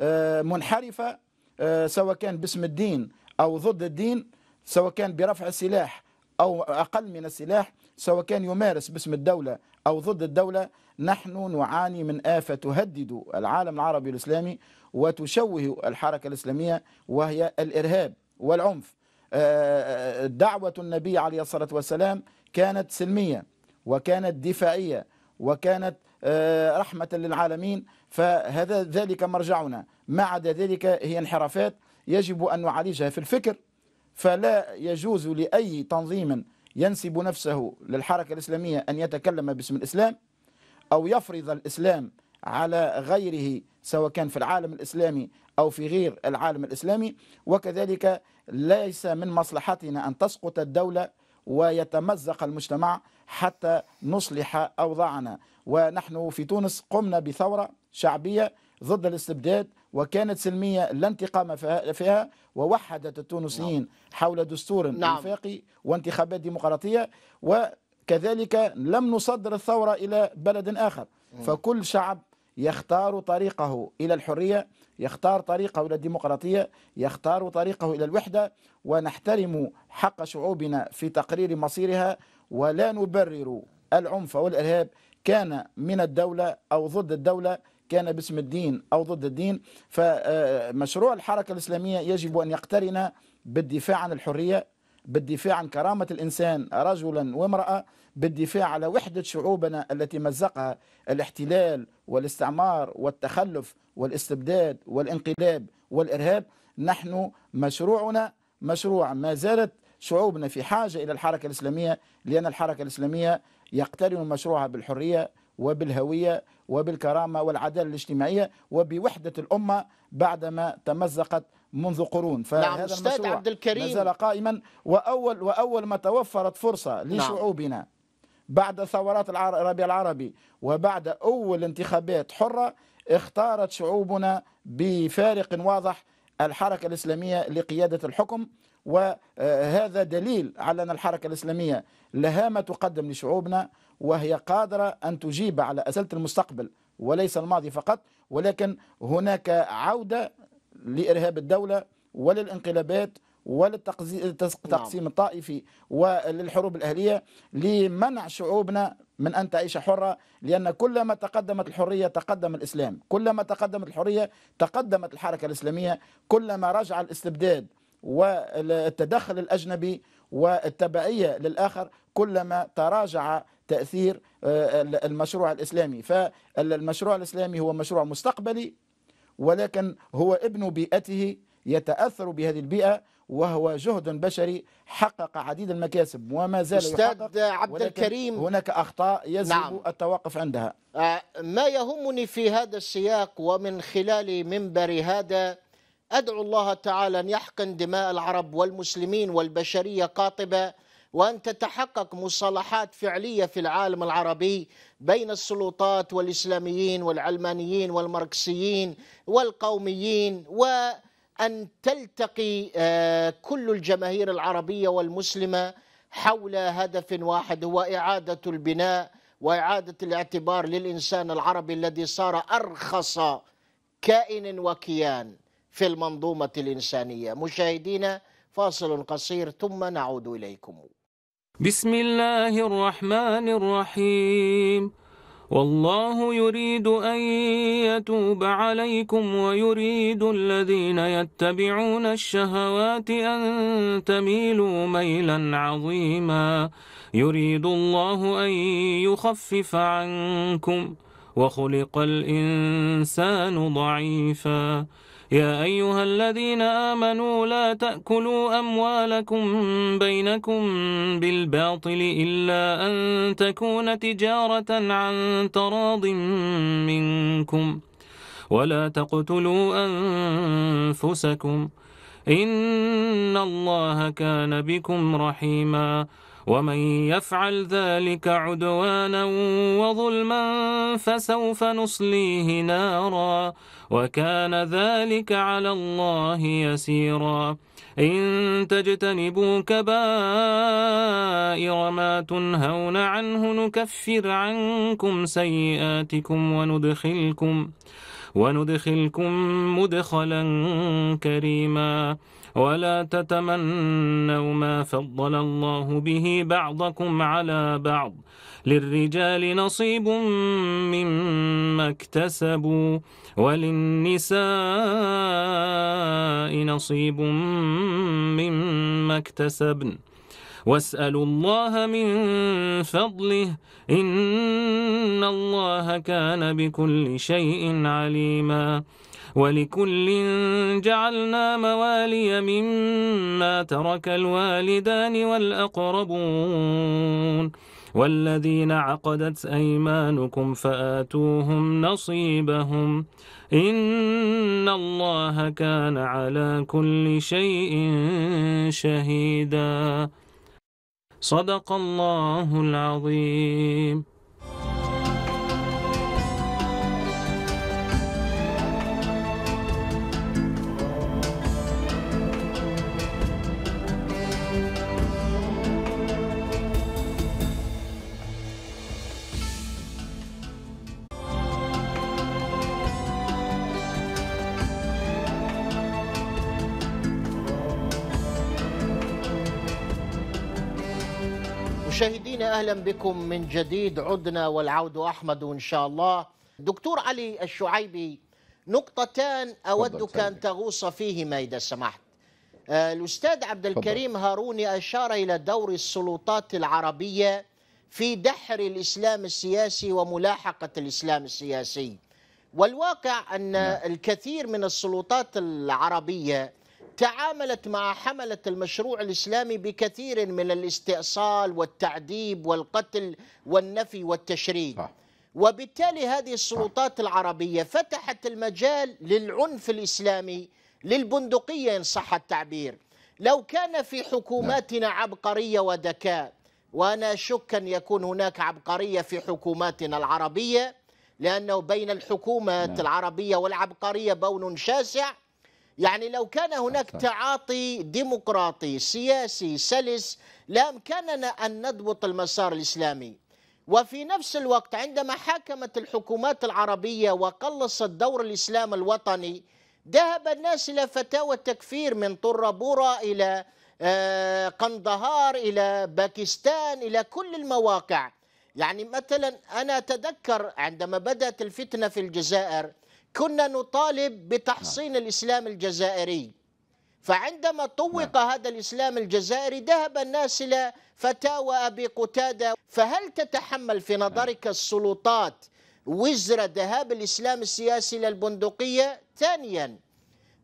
آه، منحرفة آه، سواء كان باسم الدين أو ضد الدين سواء كان برفع السلاح أو أقل من السلاح سواء كان يمارس باسم الدولة أو ضد الدولة نحن نعاني من آفة تهدد العالم العربي الإسلامي وتشوه الحركة الإسلامية وهي الإرهاب والعنف آه، دعوة النبي عليه الصلاة والسلام كانت سلمية وكانت دفاعية وكانت آه، رحمة للعالمين فهذا ذلك مرجعنا ما عدا ذلك هي انحرافات يجب أن نعالجها في الفكر فلا يجوز لأي تنظيم ينسب نفسه للحركة الإسلامية أن يتكلم باسم الإسلام أو يفرض الإسلام على غيره سواء كان في العالم الإسلامي أو في غير العالم الإسلامي وكذلك ليس من مصلحتنا أن تسقط الدولة ويتمزق المجتمع حتى نصلح أوضاعنا ونحن في تونس قمنا بثورة شعبية ضد الاستبداد وكانت سلمية لا انتقام فيها ووحدت التونسيين نعم. حول دستور نعم. انفاقي وانتخابات ديمقراطية وكذلك لم نصدر الثورة إلى بلد آخر فكل شعب يختار طريقه إلى الحرية يختار طريقه إلى الديمقراطية يختار طريقه إلى الوحدة ونحترم حق شعوبنا في تقرير مصيرها ولا نبرر العنف والإرهاب كان من الدولة أو ضد الدولة كان باسم الدين أو ضد الدين فمشروع الحركة الإسلامية يجب أن يقترن بالدفاع عن الحرية بالدفاع عن كرامة الإنسان رجلا وامرأة بالدفاع على وحدة شعوبنا التي مزقها الاحتلال والاستعمار والتخلف والاستبداد والانقلاب والإرهاب نحن مشروعنا مشروع ما زالت شعوبنا في حاجة إلى الحركة الإسلامية لأن الحركة الإسلامية يقترن مشروعها بالحرية وبالهوية وبالكرامة والعدالة الاجتماعية وبوحدة الأمة بعدما تمزقت منذ قرون فهذا نعم المشروع عبد الكريم ما زال قائما وأول, وأول ما توفرت فرصة نعم. لشعوبنا نعم. بعد ثورات الربيع العربي وبعد أول انتخابات حرة اختارت شعوبنا بفارق واضح الحركة الإسلامية لقيادة الحكم وهذا دليل على أن الحركة الإسلامية لها ما تقدم لشعوبنا وهي قادرة أن تجيب على أسئلة المستقبل وليس الماضي فقط ولكن هناك عودة لإرهاب الدولة وللانقلابات وللتقسيم نعم. الطائفي وللحروب الأهلية لمنع شعوبنا من أن تعيش حرة لأن كلما تقدمت الحرية تقدم الإسلام كلما تقدمت الحرية تقدمت الحركة الإسلامية كلما رجع الاستبداد والتدخل الأجنبي والتبعية للآخر كلما تراجع تأثير آه، المشروع الإسلامي فالمشروع الإسلامي هو مشروع مستقبلي ولكن هو ابن بيئته يتأثر بهذه البيئة وهو جهد بشري حقق عديد المكاسب وما زال أستاذ عبد الكريم هناك أخطاء يجب نعم. التوقف عندها آه، ما يهمني في هذا السياق ومن خلال منبر هذا أدعو الله تعالى أن يحقن دماء العرب والمسلمين والبشرية قاطبة وأن تتحقق مصالحات فعلية في العالم العربي بين السلطات والإسلاميين والعلمانيين والماركسيين والقوميين و ان تلتقي آه، كل الجماهير العربيه والمسلمه حول هدف واحد هو اعاده البناء واعاده الاعتبار للانسان العربي الذي صار ارخص كائن وكيان في المنظومه الانسانيه مشاهدينا فاصل قصير ثم نعود اليكم بسم الله الرحمن الرحيم والله يريد أن يتوب عليكم ويريد الذين يتبعون الشهوات أن تميلوا ميلا عظيما يريد الله أن يخفف عنكم وخلق الإنسان ضعيفاً يا أيها الذين آمنوا لا تأكلوا أموالكم بينكم بالباطل إلا أن تكون تجارة عن تراض منكم ولا تقتلوا أنفسكم إن الله كان بكم رحيما ومن يفعل ذلك عدوانا وظلما فسوف نصليه ناراً وكان ذلك على الله يسيرا إن تجتنبوا كبائر ما تنهون عنه نكفر عنكم سيئاتكم وندخلكم وندخلكم مدخلا كريما ولا تتمنوا ما فضل الله به بعضكم على بعض للرجال نصيب مما اكتسبوا وللنساء نصيب مما اكتسبن واسألوا الله من فضله إن الله كان بكل شيء عليماً ولكل جعلنا موالي مما ترك الوالدان والأقربون والذين عقدت أيمانكم فآتوهم نصيبهم إن الله كان على كل شيء شهيدا صدق الله العظيم واهلا بكم من جديد عدنا والعود احمد ان شاء الله. دكتور علي الشعيبي نقطتان اودك ان تغوص فيهما اذا سمحت. آه، الاستاذ عبد الكريم هاروني اشار الى دور السلطات العربيه في دحر الاسلام السياسي وملاحقه الاسلام السياسي. والواقع ان نعم. الكثير من السلطات العربيه تعاملت مع حملة المشروع الإسلامي بكثير من الاستئصال والتعذيب والقتل والنفي والتشريد صح. وبالتالي هذه السلطات العربية فتحت المجال للعنف الإسلامي للبندقية إن صح التعبير لو كان في حكوماتنا نعم. عبقرية وذكاء وأنا أشك أن يكون هناك عبقرية في حكوماتنا العربية لأنه بين الحكومات نعم. العربية والعبقرية بون شاسع يعني لو كان هناك تعاطي ديمقراطي سياسي سلس لامكاننا ان نضبط المسار الاسلامي وفي نفس الوقت عندما حاكمت الحكومات العربيه وقلصت دور الاسلام الوطني ذهب الناس الى فتاوى التكفير من طرابوره الى آه، قندهار الى باكستان الى كل المواقع يعني مثلا انا اتذكر عندما بدات الفتنه في الجزائر كنا نطالب نعم. بتحصين نعم. الإسلام الجزائري فعندما طوق نعم. هذا الإسلام الجزائري ذهب الناس إلى فتاوى أبي قتادة فهل تتحمل في نظرك السلطات وزر ذهاب الإسلام السياسي للبندقية ثانيا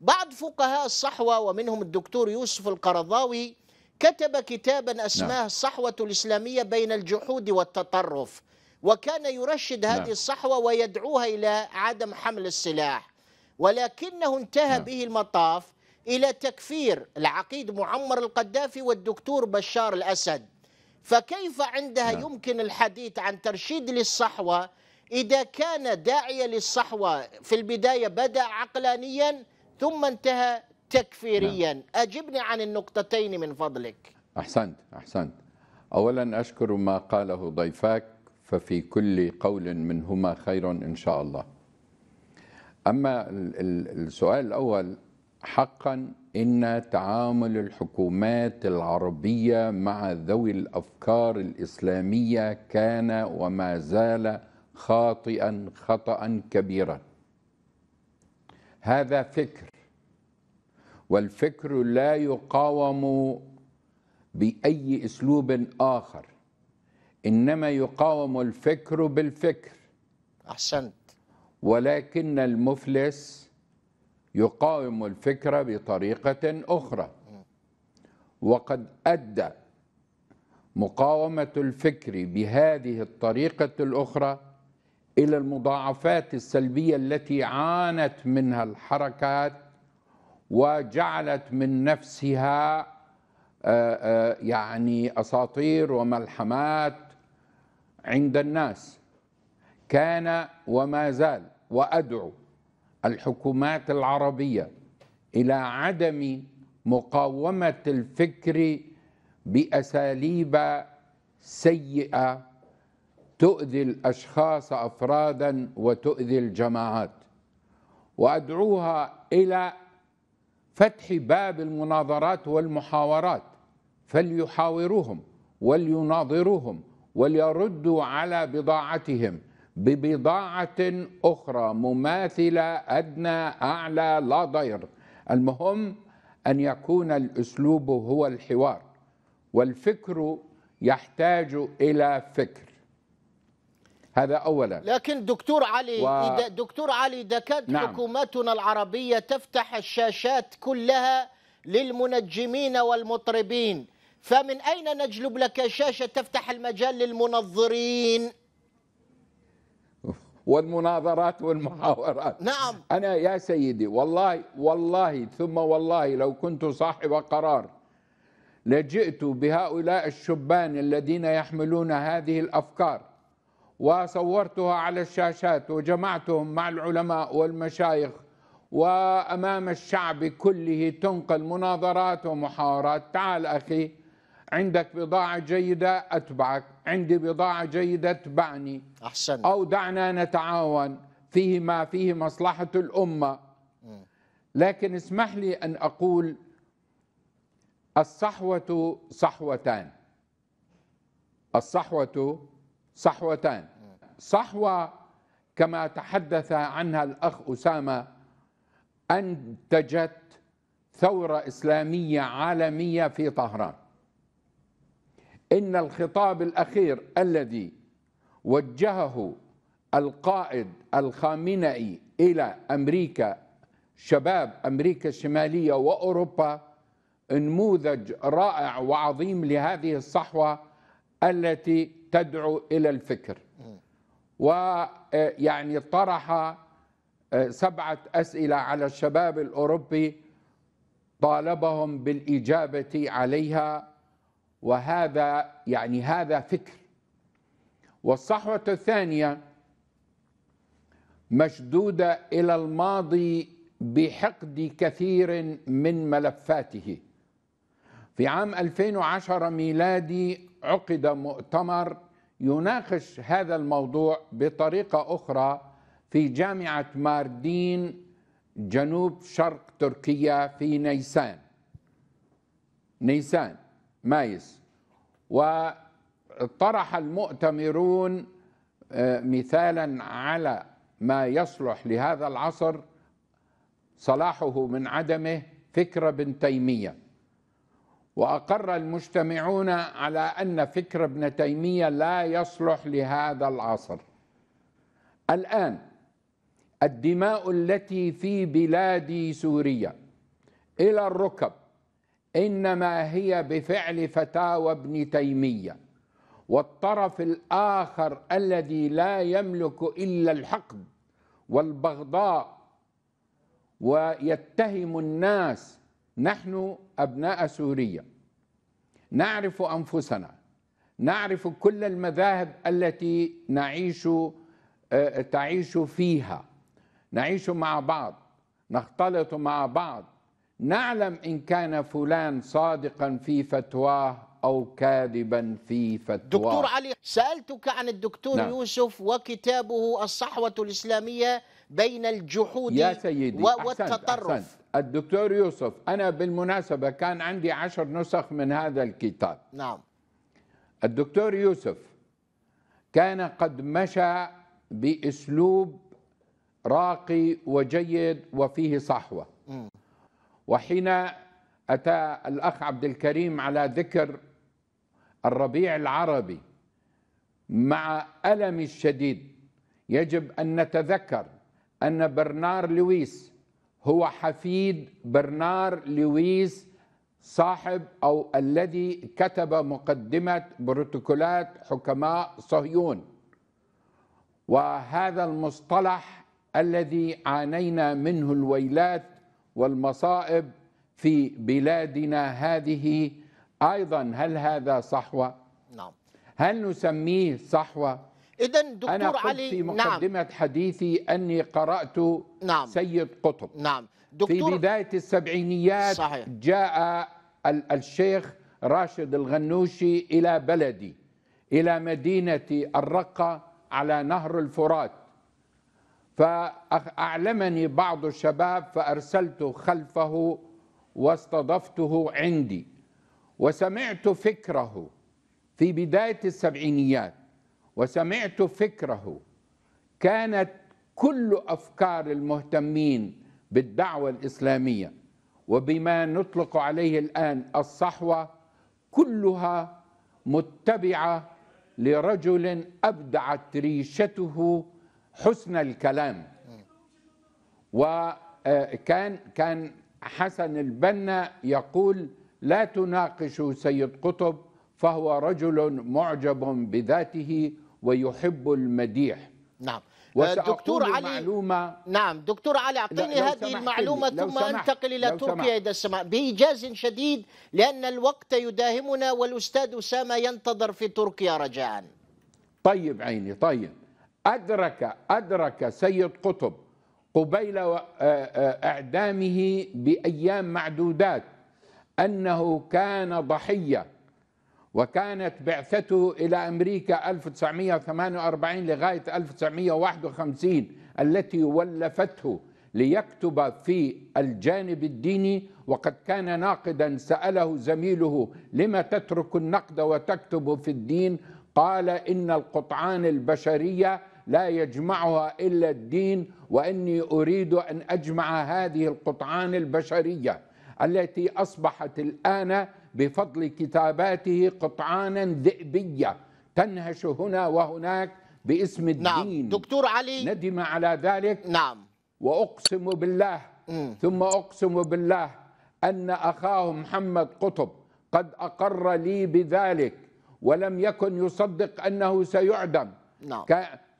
بعض فقهاء الصحوة ومنهم الدكتور يوسف القرضاوي كتب كتابا أسماه الصحوة الإسلامية بين الجحود والتطرف وكان يرشد هذه نعم. الصحوة ويدعوها إلى عدم حمل السلاح ولكنه انتهى نعم. به المطاف إلى تكفير العقيد معمر القذافي والدكتور بشار الأسد فكيف عندها نعم. يمكن الحديث عن ترشيد للصحوة إذا كان داعية للصحوة في البداية بدأ عقلانيا ثم انتهى تكفيريا أجبني عن النقطتين من فضلك أحسنت أحسنت أولا أشكر ما قاله ضيفاك ففي كل قول منهما خير ان شاء الله اما السؤال الاول حقا ان تعامل الحكومات العربيه مع ذوي الافكار الاسلاميه كان وما زال خاطئا خطا كبيرا هذا فكر والفكر لا يقاوم باي اسلوب اخر إنما يقاوم الفكر بالفكر أحسنت ولكن المفلس يقاوم الفكر بطريقة أخرى وقد أدى مقاومة الفكر بهذه الطريقة الأخرى إلى المضاعفات السلبية التي عانت منها الحركات وجعلت من نفسها آه، آه، يعني أساطير وملحمات عند الناس كان وما زال وادعو الحكومات العربيه الى عدم مقاومه الفكر باساليب سيئه تؤذي الاشخاص افرادا وتؤذي الجماعات وادعوها الى فتح باب المناظرات والمحاورات فليحاوروهم وليناظروهم وليردوا على بضاعتهم ببضاعة أخرى مماثلة أدنى أعلى لا ضير المهم أن يكون الأسلوب هو الحوار والفكر يحتاج إلى فكر هذا اولا لكن دكتور علي و... دكتور علي دكاد نعم. حكوماتنا العربيه تفتح الشاشات كلها للمنجمين والمطربين فمن أين نجلب لك شاشة تفتح المجال للمنظرين والمناظرات والمحاورات نعم أنا يا سيدي والله والله ثم والله لو كنت صاحب قرار لجئت بهؤلاء الشبان الذين يحملون هذه الأفكار وصورتها على الشاشات وجمعتهم مع العلماء والمشايخ وأمام الشعب كله تنقل مناظرات ومحاورات تعال أخي عندك بضاعة جيدة أتبعك عندي بضاعة جيدة أتبعني أحسن أو دعنا نتعاون فيه ما فيه مصلحة الأمة لكن اسمح لي أن أقول الصحوة صحوتان الصحوة صحوتان صحوة كما تحدث عنها الأخ أسامة أنتجت ثورة إسلامية عالمية في طهران إن الخطاب الأخير الذي وجهه القائد الخامنئي إلى أمريكا شباب أمريكا الشمالية وأوروبا نموذج رائع وعظيم لهذه الصحوة التي تدعو إلى الفكر ويعني آه، طرح آه، سبعة أسئلة على الشباب الأوروبي طالبهم بالإجابة عليها وهذا يعني هذا فكر والصحوة الثانية مشدودة إلى الماضي بحقد كثير من ملفاته في عام 2010 ميلادي عقد مؤتمر يناقش هذا الموضوع بطريقة أخرى في جامعة ماردين جنوب شرق تركيا في نيسان نيسان مايس وطرح المؤتمرون آه، مثالا على ما يصلح لهذا العصر صلاحه من عدمه فكر ابن تيميه واقر المجتمعون على ان فكر ابن تيميه لا يصلح لهذا العصر الان الدماء التي في بلاد سوريا الى الركب انما هي بفعل فتاوى ابن تيميه والطرف الاخر الذي لا يملك الا الحقد والبغضاء ويتهم الناس نحن ابناء سوريا نعرف انفسنا نعرف كل المذاهب التي نعيش آه، تعيش فيها نعيش مع بعض نختلط مع بعض نعلم إن كان فلان صادقا في فتواه أو كاذبا في فتواه دكتور علي سألتك عن الدكتور نعم. يوسف وكتابه الصحوة الإسلامية بين الجحود يا سيدي والتطرف أحسنت. أحسنت. الدكتور يوسف أنا بالمناسبة كان عندي عشر نسخ من هذا الكتاب نعم الدكتور يوسف كان قد مشى بأسلوب راقي وجيد وفيه صحوة وحين أتى الأخ عبد الكريم على ذكر الربيع العربي مع ألم الشديد يجب أن نتذكر أن برنار لويس هو حفيد برنار لويس صاحب أو الذي كتب مقدمة بروتوكولات حكماء صهيون وهذا المصطلح الذي عانينا منه الويلات والمصائب في بلادنا هذه ايضا هل هذا صحوه؟ نعم هل نسميه صحوه؟ اذا دكتور أنا قلت علي في نعم. مقدمه نعم. حديثي اني قرات نعم. سيد قطب نعم دكتور في بدايه السبعينيات صحيح. جاء الشيخ راشد الغنوشي الى بلدي الى مدينه الرقه على نهر الفرات فأعلمني بعض الشباب فأرسلت خلفه واستضفته عندي وسمعت فكره في بداية السبعينيات وسمعت فكره كانت كل أفكار المهتمين بالدعوة الإسلامية وبما نطلق عليه الآن الصحوة كلها متبعة لرجل أبدعت ريشته حسن الكلام وكان آه، كان حسن البنا يقول لا تناقشوا سيد قطب فهو رجل معجب بذاته ويحب المديح نعم آه، دكتور علي معلومة نعم دكتور علي اعطيني هذه المعلومه ثم انتقل الى تركيا اذا سمحت بايجاز شديد لان الوقت يداهمنا والاستاذ اسامه ينتظر في تركيا رجاء طيب عيني طيب أدرك أدرك سيد قطب قبيل إعدامه بأيام معدودات أنه كان ضحية وكانت بعثته إلى أمريكا 1948 لغاية 1951 التي ولفته ليكتب في الجانب الديني وقد كان ناقدا سأله زميله لما تترك النقد وتكتب في الدين قال إن القطعان البشرية لا يجمعها الا الدين واني اريد ان اجمع هذه القطعان البشريه التي اصبحت الان بفضل كتاباته قطعانا ذئبيه تنهش هنا وهناك باسم نعم. الدين نعم دكتور علي ندم على ذلك نعم واقسم بالله ثم اقسم بالله ان اخاه محمد قطب قد اقر لي بذلك ولم يكن يصدق انه سيعدم نعم.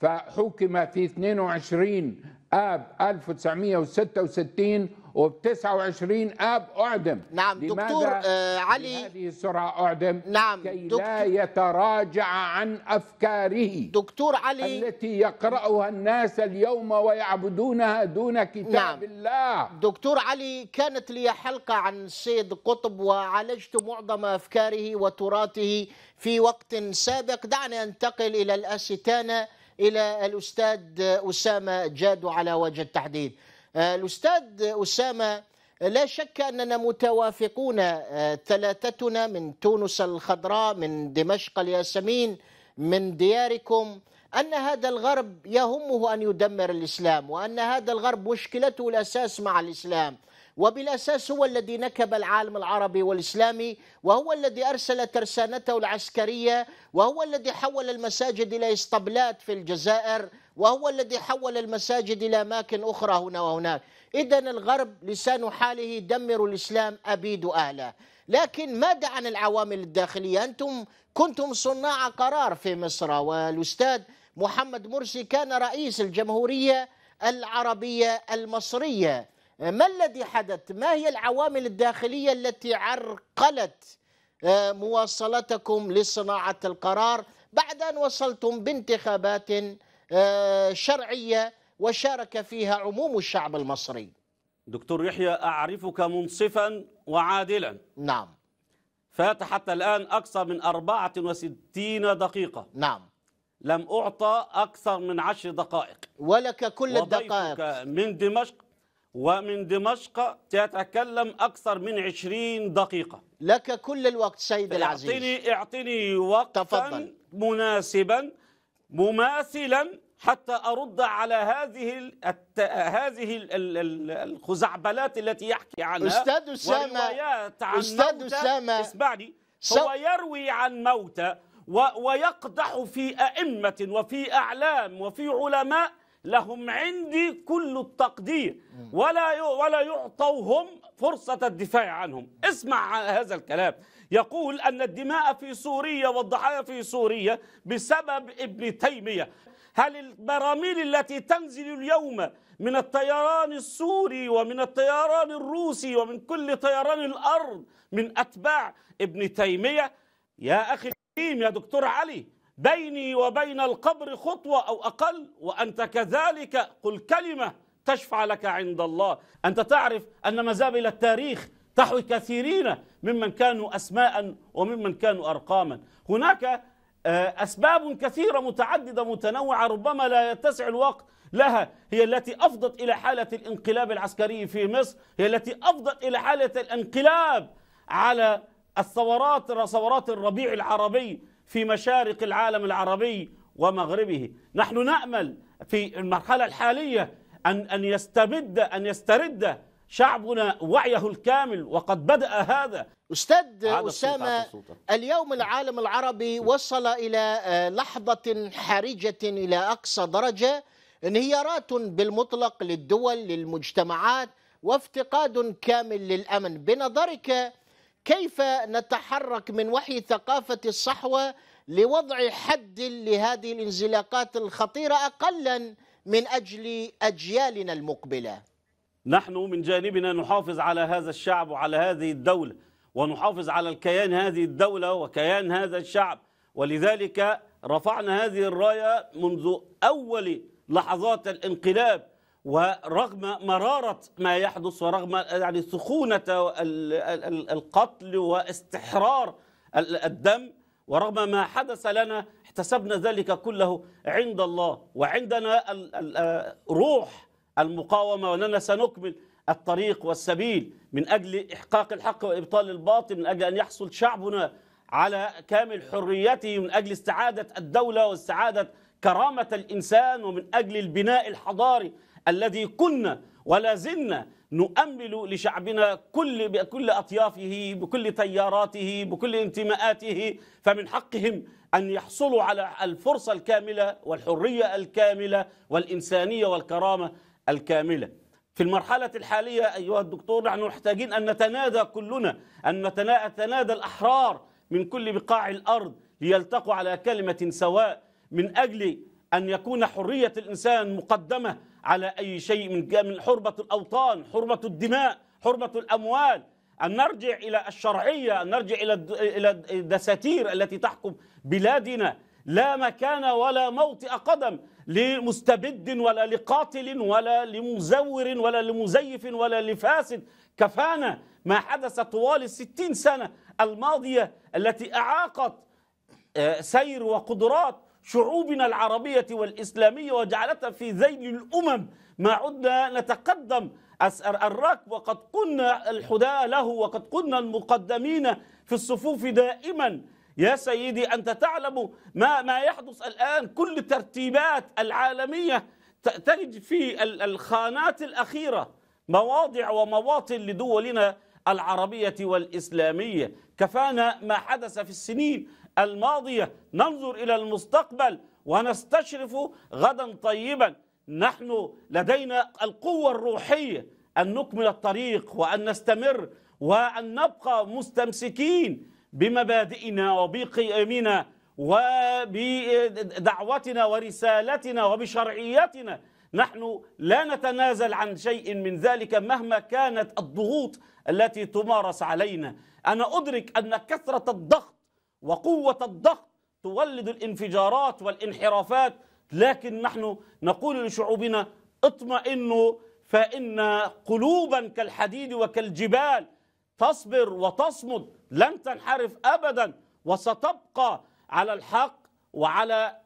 فحكم في 22 اب 1966 وب 29 اب اعدم نعم دكتور آه علي هذه السرعه اعدم نعم كي دكتور لا يتراجع عن افكاره دكتور علي التي يقراها الناس اليوم ويعبدونها دون كتاب نعم الله دكتور علي كانت لي حلقه عن السيد قطب وعالجت معظم افكاره وتراثه في وقت سابق دعني انتقل الى الاستانه الى الاستاذ اسامه جادو على وجه التحديد. آه، الاستاذ اسامه لا شك اننا متوافقون آه، ثلاثتنا من تونس الخضراء من دمشق الياسمين من دياركم ان هذا الغرب يهمه ان يدمر الاسلام وان هذا الغرب مشكلته الاساس مع الاسلام وبالأساس هو الذي نكب العالم العربي والإسلامي وهو الذي أرسل ترسانته العسكرية وهو الذي حول المساجد إلى اسطبلات في الجزائر وهو الذي حول المساجد إلى أماكن أخرى هنا وهناك إذا الغرب لسان حاله دمروا الإسلام أبيدوا أهله لكن ماذا عن العوامل الداخلية أنتم كنتم صناع قرار في مصر والأستاذ محمد مرسي كان رئيس الجمهورية العربية المصرية آه، ما الذي حدث ما هي العوامل الداخلية التي عرقلت آه، مواصلتكم لصناعة القرار بعد أن وصلتم بانتخابات آه، شرعية وشارك فيها عموم الشعب المصري دكتور يحيى أعرفك منصفا وعادلا نعم فات حتى الآن أكثر من 64 دقيقة نعم لم أعطى أكثر من 10 دقائق ولك كل الدقائق من دمشق ومن دمشق تتكلم أكثر من 20 دقيقة لك كل الوقت سيد العزيز اعطني اعطني وقتا تفضل. مناسبا مماثلا حتى أرد على هذه الت... هذه الخزعبلات التي يحكي عنها أستاذ أسامة عن أستاذ أسامة اسمعني سو... هو يروي عن موتى و... ويقدح في أئمة وفي أعلام وفي علماء لهم عندي كل التقدير ولا ولا يعطوهم فرصة الدفاع عنهم اسمع هذا الكلام يقول أن الدماء في سوريا والضحايا في سوريا بسبب ابن تيمية هل البراميل التي تنزل اليوم من الطيران السوري ومن الطيران الروسي ومن كل طيران الأرض من أتباع ابن تيمية يا أخي الكريم يا دكتور علي بيني وبين القبر خطوة أو أقل وأنت كذلك قل كلمة تشفع لك عند الله أنت تعرف أن مزابل التاريخ تحوي كثيرين ممن كانوا أسماء وممن كانوا أرقاما هناك آه، أسباب كثيرة متعددة متنوعة ربما لا يتسع الوقت لها هي التي أفضت إلى حالة الانقلاب العسكري في مصر هي التي أفضت إلى حالة الانقلاب على الثورات ثورات الربيع العربي في مشارق العالم العربي ومغربه نحن نأمل في المرحلة الحالية أن أن يستبد أن يسترد شعبنا وعيه الكامل وقد بدأ هذا أستاذ أسامة اليوم العالم العربي وصل إلى آه، لحظة حرجة إلى أقصى درجة انهيارات بالمطلق للدول للمجتمعات وافتقاد كامل للأمن بنظرك كيف نتحرك من وحي ثقافة الصحوة لوضع حد لهذه الانزلاقات الخطيرة أقلا من أجل أجيالنا المقبلة نحن من جانبنا نحافظ على هذا الشعب وعلى هذه الدولة ونحافظ على الكيان هذه الدولة وكيان هذا الشعب ولذلك رفعنا هذه الراية منذ أول لحظات الانقلاب ورغم مرارة ما يحدث ورغم يعني سخونة القتل واستحرار الدم ورغم ما حدث لنا احتسبنا ذلك كله عند الله وعندنا آه، روح المقاومة وأننا سنكمل الطريق والسبيل من أجل إحقاق الحق وإبطال الباطل من أجل أن يحصل شعبنا على كامل حريته من أجل استعادة الدولة واستعادة كرامة الإنسان ومن أجل البناء الحضاري الذي كنا ولا زلنا نؤمل لشعبنا كل بكل اطيافه بكل تياراته بكل انتماءاته فمن حقهم ان يحصلوا على الفرصه الكامله والحريه الكامله والانسانيه والكرامه الكامله. في المرحله الحاليه ايها الدكتور نحن محتاجين ان نتنادى كلنا ان نتنادى الاحرار من كل بقاع الارض ليلتقوا على كلمه سواء من اجل ان يكون حريه الانسان مقدمه على أي شيء من حربة حرمة الأوطان حرمة الدماء حرمة الأموال أن نرجع إلى الشرعية أن نرجع إلى إلى الدساتير التي تحكم بلادنا لا مكان ولا موطئ قدم لمستبد ولا لقاتل ولا لمزور ولا لمزيف ولا لفاسد كفانا ما حدث طوال الستين سنة الماضية التي أعاقت آه، سير وقدرات شعوبنا العربية والإسلامية وجعلتها في ذيل الأمم ما عدنا نتقدم الركب وقد كنا الحداة له وقد كنا المقدمين في الصفوف دائما يا سيدي أنت تعلم ما, ما يحدث الآن كل الترتيبات العالمية تجد في الخانات الأخيرة مواضع ومواطن لدولنا العربية والإسلامية كفانا ما حدث في السنين الماضية ننظر إلى المستقبل ونستشرف غدا طيبا نحن لدينا القوة الروحية أن نكمل الطريق وأن نستمر وأن نبقى مستمسكين بمبادئنا وبقيمنا وبدعوتنا ورسالتنا وبشرعيتنا نحن لا نتنازل عن شيء من ذلك مهما كانت الضغوط التي تمارس علينا أنا أدرك أن كثرة الضغط وقوة الضغط تولد الانفجارات والانحرافات لكن نحن نقول لشعوبنا اطمئنوا فإن قلوبا كالحديد وكالجبال تصبر وتصمد لن تنحرف أبدا وستبقى على الحق وعلى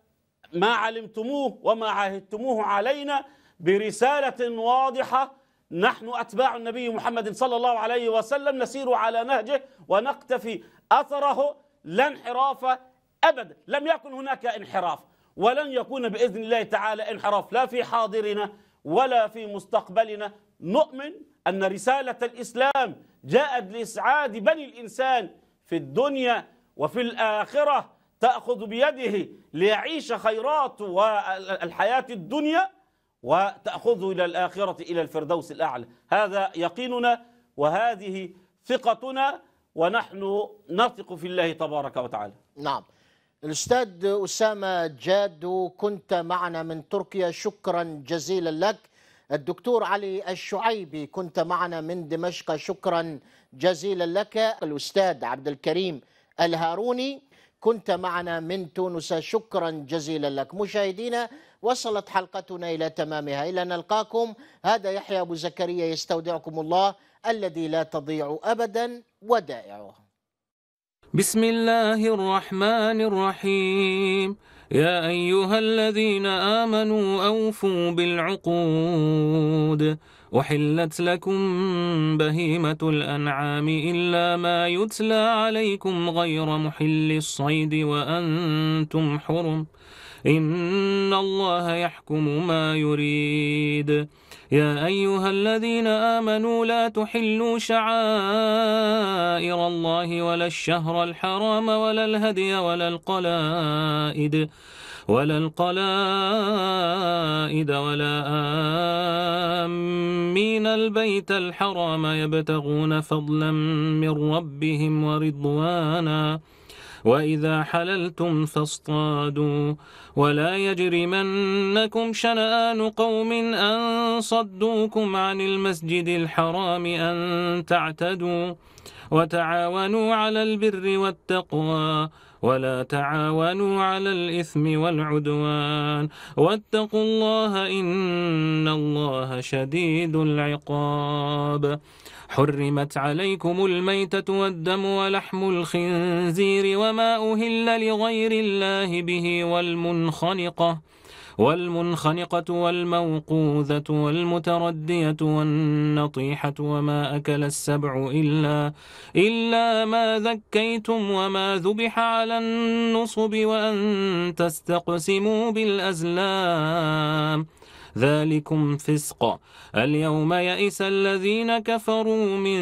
ما علمتموه وما عاهدتموه علينا برسالة واضحة نحن أتباع النبي محمد صلى الله عليه وسلم نسير على نهجه ونقتفي أثره لا انحراف أبدا لم يكن هناك انحراف ولن يكون بإذن الله تعالى انحراف لا في حاضرنا ولا في مستقبلنا نؤمن أن رسالة الإسلام جاءت لإسعاد بني الإنسان في الدنيا وفي الآخرة تأخذ بيده ليعيش خيرات والحياة الدنيا وتأخذه إلى الآخرة إلى الفردوس الأعلى هذا يقيننا وهذه ثقتنا ونحن نثق في الله تبارك وتعالى نعم الأستاذ أسامة جاد كنت معنا من تركيا شكرا جزيلا لك الدكتور علي الشعيبي كنت معنا من دمشق شكرا جزيلا لك الأستاذ عبد الكريم الهاروني كنت معنا من تونس شكرا جزيلا لك مشاهدينا وصلت حلقتنا إلى تمامها إلى نلقاكم هذا يحيى أبو زكريا يستودعكم الله الذي لا تضيع أبدا ودائعه بسم الله الرحمن الرحيم يا أيها الذين آمنوا أوفوا بالعقود أحلت لكم بهيمة الأنعام إلا ما يتلى عليكم غير محل الصيد وأنتم حرم إن الله يحكم ما يريد يا أيها الذين آمنوا لا تحلوا شعائر الله ولا الشهر الحرام ولا الهدي ولا القلائد ولا القلائد ولا آمين البيت الحرام يبتغون فضلا من ربهم ورضوانا وإذا حللتم فاصطادوا ولا يجرمنكم شنآن قوم أن صدوكم عن المسجد الحرام أن تعتدوا وتعاونوا على البر والتقوى ولا تعاونوا على الإثم والعدوان واتقوا الله إن الله شديد العقاب حرمت عليكم الميتة والدم ولحم الخنزير وما أهل لغير الله به والمنخنقة والمنخنقة والموقوذة والمتردية والنطيحة وما أكل السبع إلا إلا ما ذكيتم وما ذبح على النصب وأن تستقسموا بالأزلام ذلكم فسق اليوم يئس الذين كفروا من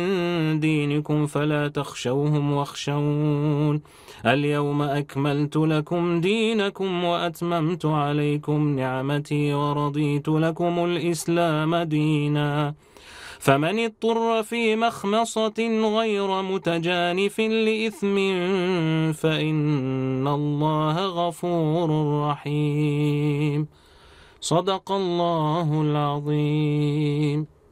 دينكم فلا تخشوهم واخشون اليوم أكملت لكم دينكم وأتممت عليكم نعمتي ورضيت لكم الإسلام دينا فمن اضطر في مخمصة غير متجانف لإثم فإن الله غفور رحيم صدق الله العظيم